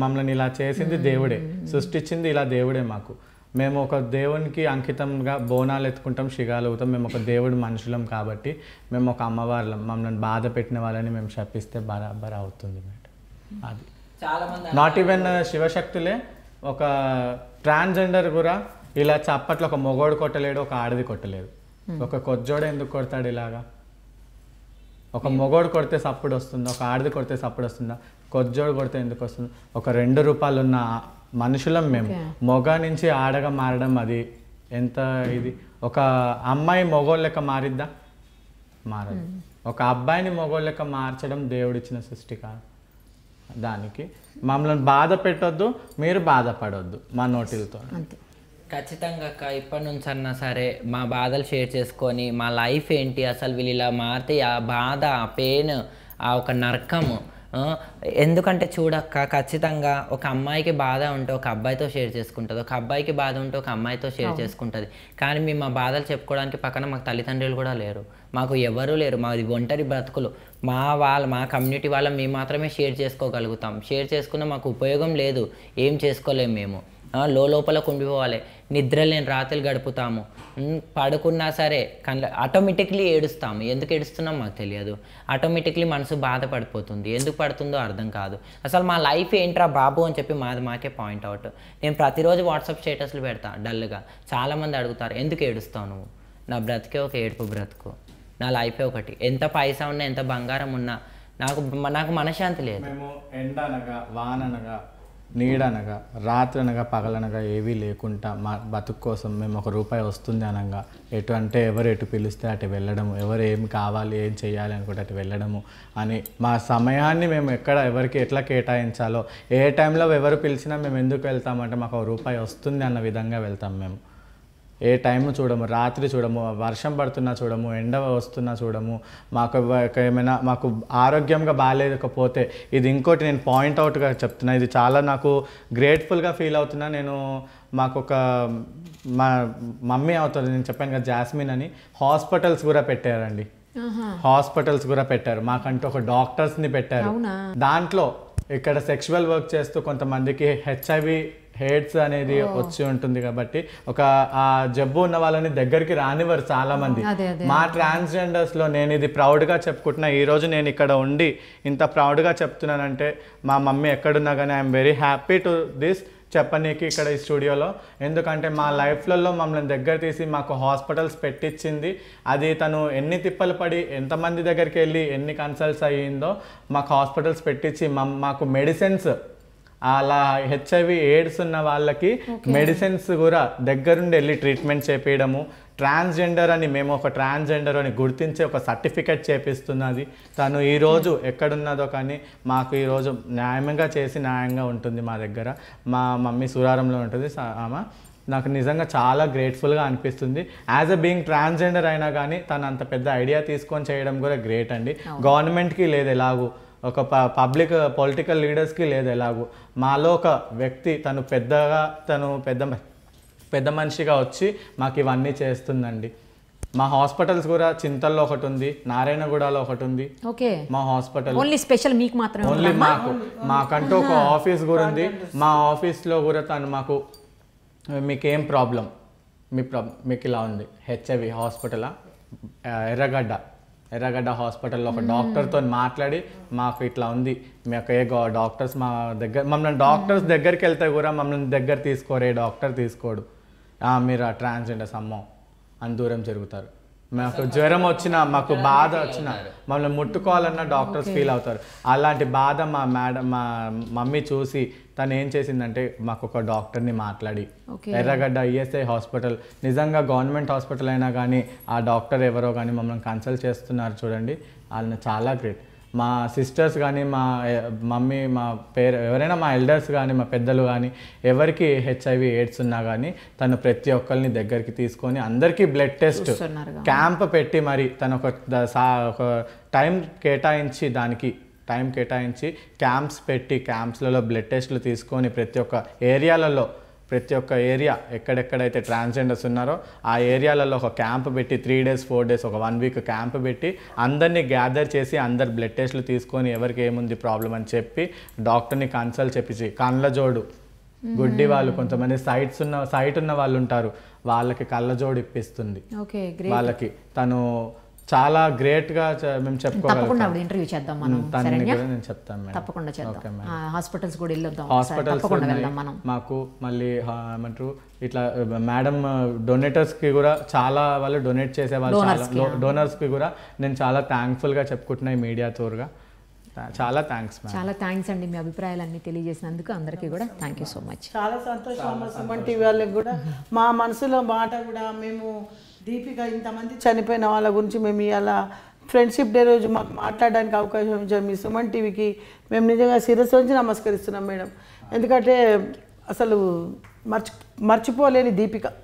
Speaker 3: మమ్మల్ని ఇలా చేసింది దేవుడే సృష్టించింది ఇలా దేవుడే మాకు మేము ఒక దేవునికి అంకితంగా బోనాలు ఎత్తుకుంటాం షిగాలు అవుతాం మేము ఒక దేవుడు మనుషులం కాబట్టి మేము ఒక అమ్మవార్లం మమ్మల్ని బాధ పెట్టిన వాళ్ళని మేము శపిస్తే బరాబర్ అవుతుంది మేడం
Speaker 4: అది నాట్
Speaker 3: ఈవెన్ శివశక్తులే ఒక ట్రాన్స్జెండర్ కూడా ఇలా చప్పట్లు ఒక మొగోడు కొట్టలేడు ఒక ఆడది కొట్టలేదు Hmm. ఒక కొజ్జోడ ఎందుకు కొడతాడు ఇలాగా ఒక hmm. మొగోడు కొడితే సప్పుడు వస్తుందా ఒక ఆడది కొడితే సప్పుడు వస్తుందా కొజ్జోడు కొడితే ఎందుకు వస్తుంది ఒక రెండు రూపాయలు ఉన్న మనుషులం మేము మొగ నుంచి ఆడగా మారడం అది ఎంత ఇది ఒక అమ్మాయి మొగోడు లెక్క మారిద్దా మారదు hmm. ఒక అబ్బాయిని మొగోడు లెక్క మార్చడం దేవుడిచ్చిన సృష్టి కాదు దానికి మమ్మల్ని బాధ పెట్టొద్దు మీరు బాధపడొద్దు మా నోటిలతో అంతే
Speaker 4: ఖచ్చితంగా అక్క ఇప్పటి నుంచి అన్నా సరే మా బాధలు షేర్ చేసుకొని మా లైఫ్ ఏంటి అసలు వీళ్ళు ఇలా మారితే ఆ బాధ ఆ పెయిన్ ఆ ఒక నరకము ఎందుకంటే చూడక్క ఖచ్చితంగా ఒక అమ్మాయికి బాధ ఉంటే ఒక అబ్బాయితో షేర్ చేసుకుంటుంది ఒక అబ్బాయికి బాధ ఉంటే ఒక అమ్మాయితో షేర్ చేసుకుంటుంది కానీ మేము మా బాధలు చెప్పుకోవడానికి పక్కన మాకు తల్లిదండ్రులు కూడా లేరు మాకు ఎవరూ లేరు మాది ఒంటరి బ్రతుకులు మా వాళ్ళ మా కమ్యూనిటీ వాళ్ళ మేము మాత్రమే షేర్ చేసుకోగలుగుతాం షేర్ చేసుకున్న మాకు ఉపయోగం లేదు ఏం చేసుకోలేము మేము లోపల కుండిపోవాలి నిద్రలేని రాత్రులు గడుపుతాము పడుకున్నా సరే కళ్ళ ఆటోమేటిక్లీ ఏడుస్తాము ఎందుకు ఏడుస్తున్నాం మాకు తెలియదు ఆటోమేటిక్లీ మనసు బాధపడిపోతుంది ఎందుకు పడుతుందో అర్థం కాదు అసలు మా లైఫ్ ఏంట్రా బాబు అని చెప్పి మాది మాకే పాయింట్ అవుట్ నేను ప్రతిరోజు వాట్సాప్ స్టేటస్లు పెడతా డల్గా చాలామంది అడుగుతారు ఎందుకు ఏడుస్తావు నువ్వు నా బ్రతికే ఒక ఏడుపు బ్రతుకు నా లైఫే ఒకటి ఎంత పైసా ఉన్నా ఎంత బంగారం ఉన్నా నాకు నాకు మనశ్శాంతి లేదు
Speaker 3: ఎండ అనగా వాన
Speaker 4: అనగా నీడనగా
Speaker 3: రాత్రి అనగా పగలనగా ఏవీ లేకుండా మా బతుకు కోసం మేము ఒక రూపాయి వస్తుంది అనగా ఎటు అంటే ఎవరు ఎటు పిలిస్తే అటు వెళ్ళడము ఎవరు ఏం కావాలి ఏం చేయాలి అనుకుంటే అటు వెళ్ళడము అని మా సమయాన్ని మేము ఎక్కడ ఎవరికి ఎట్లా కేటాయించాలో ఏ టైంలో ఎవరు పిలిచినా మేము ఎందుకు వెళ్తామంటే మాకు ఒక రూపాయి వస్తుంది అన్న విధంగా వెళ్తాం మేము ఏ టైం చూడము రాత్రి చూడము వర్షం పడుతున్నా చూడము ఎండ వస్తున్నా చూడము మాకు ఏమైనా మాకు ఆరోగ్యంగా బాగాలేకపోతే ఇది ఇంకోటి నేను పాయింట్ అవుట్గా చెప్తున్నా ఇది చాలా నాకు గ్రేట్ఫుల్గా ఫీల్ అవుతున్నా నేను మాకు ఒక మా మమ్మీ అవుతుంది నేను చెప్పాను కదా జాస్మిన్ అని హాస్పిటల్స్ కూడా పెట్టారండి హాస్పిటల్స్ కూడా పెట్టారు మాకంటూ ఒక డాక్టర్స్ని పెట్టారు దాంట్లో ఇక్కడ సెక్షువల్ వర్క్ చేస్తూ కొంతమందికి హెచ్ఐవి హెయిడ్స్ అనేది వచ్చి ఉంటుంది కాబట్టి ఒక ఆ జబ్బు ఉన్న వాళ్ళని దగ్గరికి రానివ్వరు చాలా మంది మా ట్రాన్స్జెండర్స్ లో నేను ఇది ప్రౌడ్ గా చెప్పుకుంటున్నా ఈ రోజు నేను ఇక్కడ ఉండి ఇంత ప్రౌడ్ గా చెప్తున్నానంటే మా మమ్మీ ఎక్కడున్నా కానీ I'm very happy to this చెప్పనీకి ఇక్కడ ఈ స్టూడియోలో ఎందుకంటే మా లైఫ్లలో మమ్మల్ని దగ్గర తీసి మాకు హాస్పిటల్స్ పెట్టించింది అది తను ఎన్ని తిప్పలు పడి ఎంతమంది దగ్గరికి వెళ్ళి ఎన్ని కన్సల్ట్స్ అయ్యిందో మాకు హాస్పిటల్స్ పెట్టించి మాకు మెడిసిన్స్ అలా హెచ్ఐవి ఎయిడ్స్ ఉన్న వాళ్ళకి మెడిసిన్స్ కూడా దగ్గరుండి వెళ్ళి ట్రీట్మెంట్ చేపించడము ట్రాన్స్జెండర్ అని మేము ఒక ట్రాన్స్జెండర్ అని గుర్తించే ఒక సర్టిఫికెట్ చేపిస్తున్నది తను ఈరోజు ఎక్కడున్నదో కానీ మాకు ఈరోజు న్యాయంగా చేసి న్యాయంగా ఉంటుంది మా దగ్గర మా మమ్మీ సురారంలో ఉంటుంది ఆమె నాకు నిజంగా చాలా గ్రేట్ఫుల్గా అనిపిస్తుంది యాజ్ అ బీయింగ్ ట్రాన్స్జెండర్ అయినా కానీ తను అంత పెద్ద ఐడియా తీసుకొని చేయడం కూడా గ్రేట్ అండి గవర్నమెంట్కి లేదు ఎలాగూ ఒక ప పబ్లిక్ పొలిటికల్ లీడర్స్కి లేదు ఎలాగూ మాలో ఒక వ్యక్తి తను పెద్దగా తను పెద్ద పెద్ద మనిషిగా వచ్చి మాకు ఇవన్నీ చేస్తుందండి మా హాస్పిటల్స్ కూడా చింతల్లో ఒకటి ఉంది నారాయణగూడలో ఒకటి ఉంది ఓకే మా హాస్పిటల్ ఓన్లీ
Speaker 1: స్పెషల్ మీకు మాత్రమే ఓన్లీ మాకు
Speaker 3: మాకంటూ ఒక ఆఫీస్ కూడా ఉంది మా ఆఫీస్లో కూడా తను మాకు మీకేం ప్రాబ్లం మీ ప్రాబ్లం మీకు ఇలా ఉంది హెచ్ఐవి హాస్పిటలా ఎర్రగడ్డ ఎర్రగడ్డ హాస్పిటల్లో ఒక డాక్టర్తో మాట్లాడి మాకు ఇట్లా ఉంది మాకు ఏ డాక్టర్స్ మా దగ్గర మమ్మల్ని డాక్టర్స్ దగ్గరికి వెళ్తే కూడా మమ్మల్ని దగ్గర తీసుకోరే డాక్టర్ తీసుకోడు మీరు ఆ ట్రాన్స్జెండర్స్ అమ్మో అని దూరం జరుగుతారు మాకు జ్వరం వచ్చిన మాకు బాధ వచ్చిన మమ్మల్ని ముట్టుకోవాలన్న డాక్టర్స్ ఫీల్ అవుతారు అలాంటి బాధ మా మేడం మా మమ్మీ చూసి తను ఏం చేసిందంటే మాకు ఒక డాక్టర్ని మాట్లాడి ఎర్రగడ్డ ఈఎస్ఐ హాస్పిటల్ నిజంగా గవర్నమెంట్ హాస్పిటల్ అయినా కానీ ఆ డాక్టర్ ఎవరో కానీ మమ్మల్ని కన్సల్ట్ చేస్తున్నారు చూడండి వాళ్ళని చాలా గ్రేట్ మా సిస్టర్స్ కానీ మా మమ్మీ మా పేరు ఎవరైనా మా ఎల్డర్స్ కానీ మా పెద్దలు కానీ ఎవరికి హెచ్ఐవి ఎయిడ్స్ ఉన్నా కానీ తను ప్రతి ఒక్కరిని దగ్గరికి తీసుకొని అందరికీ బ్లడ్ టెస్ట్ క్యాంప్ పెట్టి మరి తను ఒక ఒక టైం కేటాయించి దానికి టైం కేటాయించి క్యాంప్స్ పెట్టి క్యాంప్స్లలో బ్లడ్ టెస్ట్లు తీసుకొని ప్రతి ఒక్క ఏరియాలలో ప్రతి ఒక్క ఏరియా ఎక్కడెక్కడైతే ట్రాన్స్జెండర్స్ ఉన్నారో ఆ ఏరియాలలో ఒక క్యాంప్ పెట్టి త్రీ డేస్ ఫోర్ డేస్ ఒక వన్ వీక్ క్యాంప్ పెట్టి అందరినీ గ్యాదర్ చేసి అందరు బ్లడ్ టెస్ట్లు తీసుకొని ఎవరికి ఏముంది ప్రాబ్లం అని చెప్పి డాక్టర్ని కన్సల్ట్ చెప్పించి కళ్ళజోడు గుడ్డి hmm. వాళ్ళు కొంతమంది సైట్స్ ఉన్న సైట్ ఉన్న వాళ్ళు ఉంటారు వాళ్ళకి కళ్ళజోడు ఇప్పిస్తుంది వాళ్ళకి తను చాలా గ్రేట్గా మేము చెప్పుకోవాలి
Speaker 1: ఇంటర్వ్యూ చేద్దాం మనం శరణ్య నేను
Speaker 3: చెప్తాను తప్పకుండా చేద్దాం
Speaker 1: హాస్పిటల్స్ కూడా వెళ్దాం హాస్పిటల్స్ వెళ్దాం మనం
Speaker 3: మాకు మళ్ళీ ఏమంటారు ఇట్లా మేడం డొనేటర్స్ కి కూడా చాలా వాళ్ళు డొనేట్ చేసే వాళ్ళు డోనర్స్ కి కూడా నేను చాలా గా చెప్పుకుంటున్నా ఈ మీడియా గా చాలా థ్యాంక్స్ చాలా
Speaker 1: థ్యాంక్స్ అండి మీ అభిప్రాయాలన్నీ తెలియజేసినందుకు అందరికి కూడా థ్యాంక్ యూ సో మచ్ చాలా
Speaker 3: సంతోషం సుమన్ టీవీ
Speaker 2: వాళ్ళకి
Speaker 1: కూడా మా మనసులో మాట కూడా మేము దీపిక
Speaker 2: ఇంతమంది చనిపోయిన వాళ్ళ గురించి మేము ఇవాళ ఫ్రెండ్షిప్ డే రోజు మాకు మాట్లాడడానికి అవకాశం ఇచ్చారు మీ సుమన్ టీవీకి మేము నిజంగా శిరస్సు నుంచి నమస్కరిస్తున్నాం మేడం ఎందుకంటే అసలు
Speaker 1: మర్చి మర్చిపోలేని దీపిక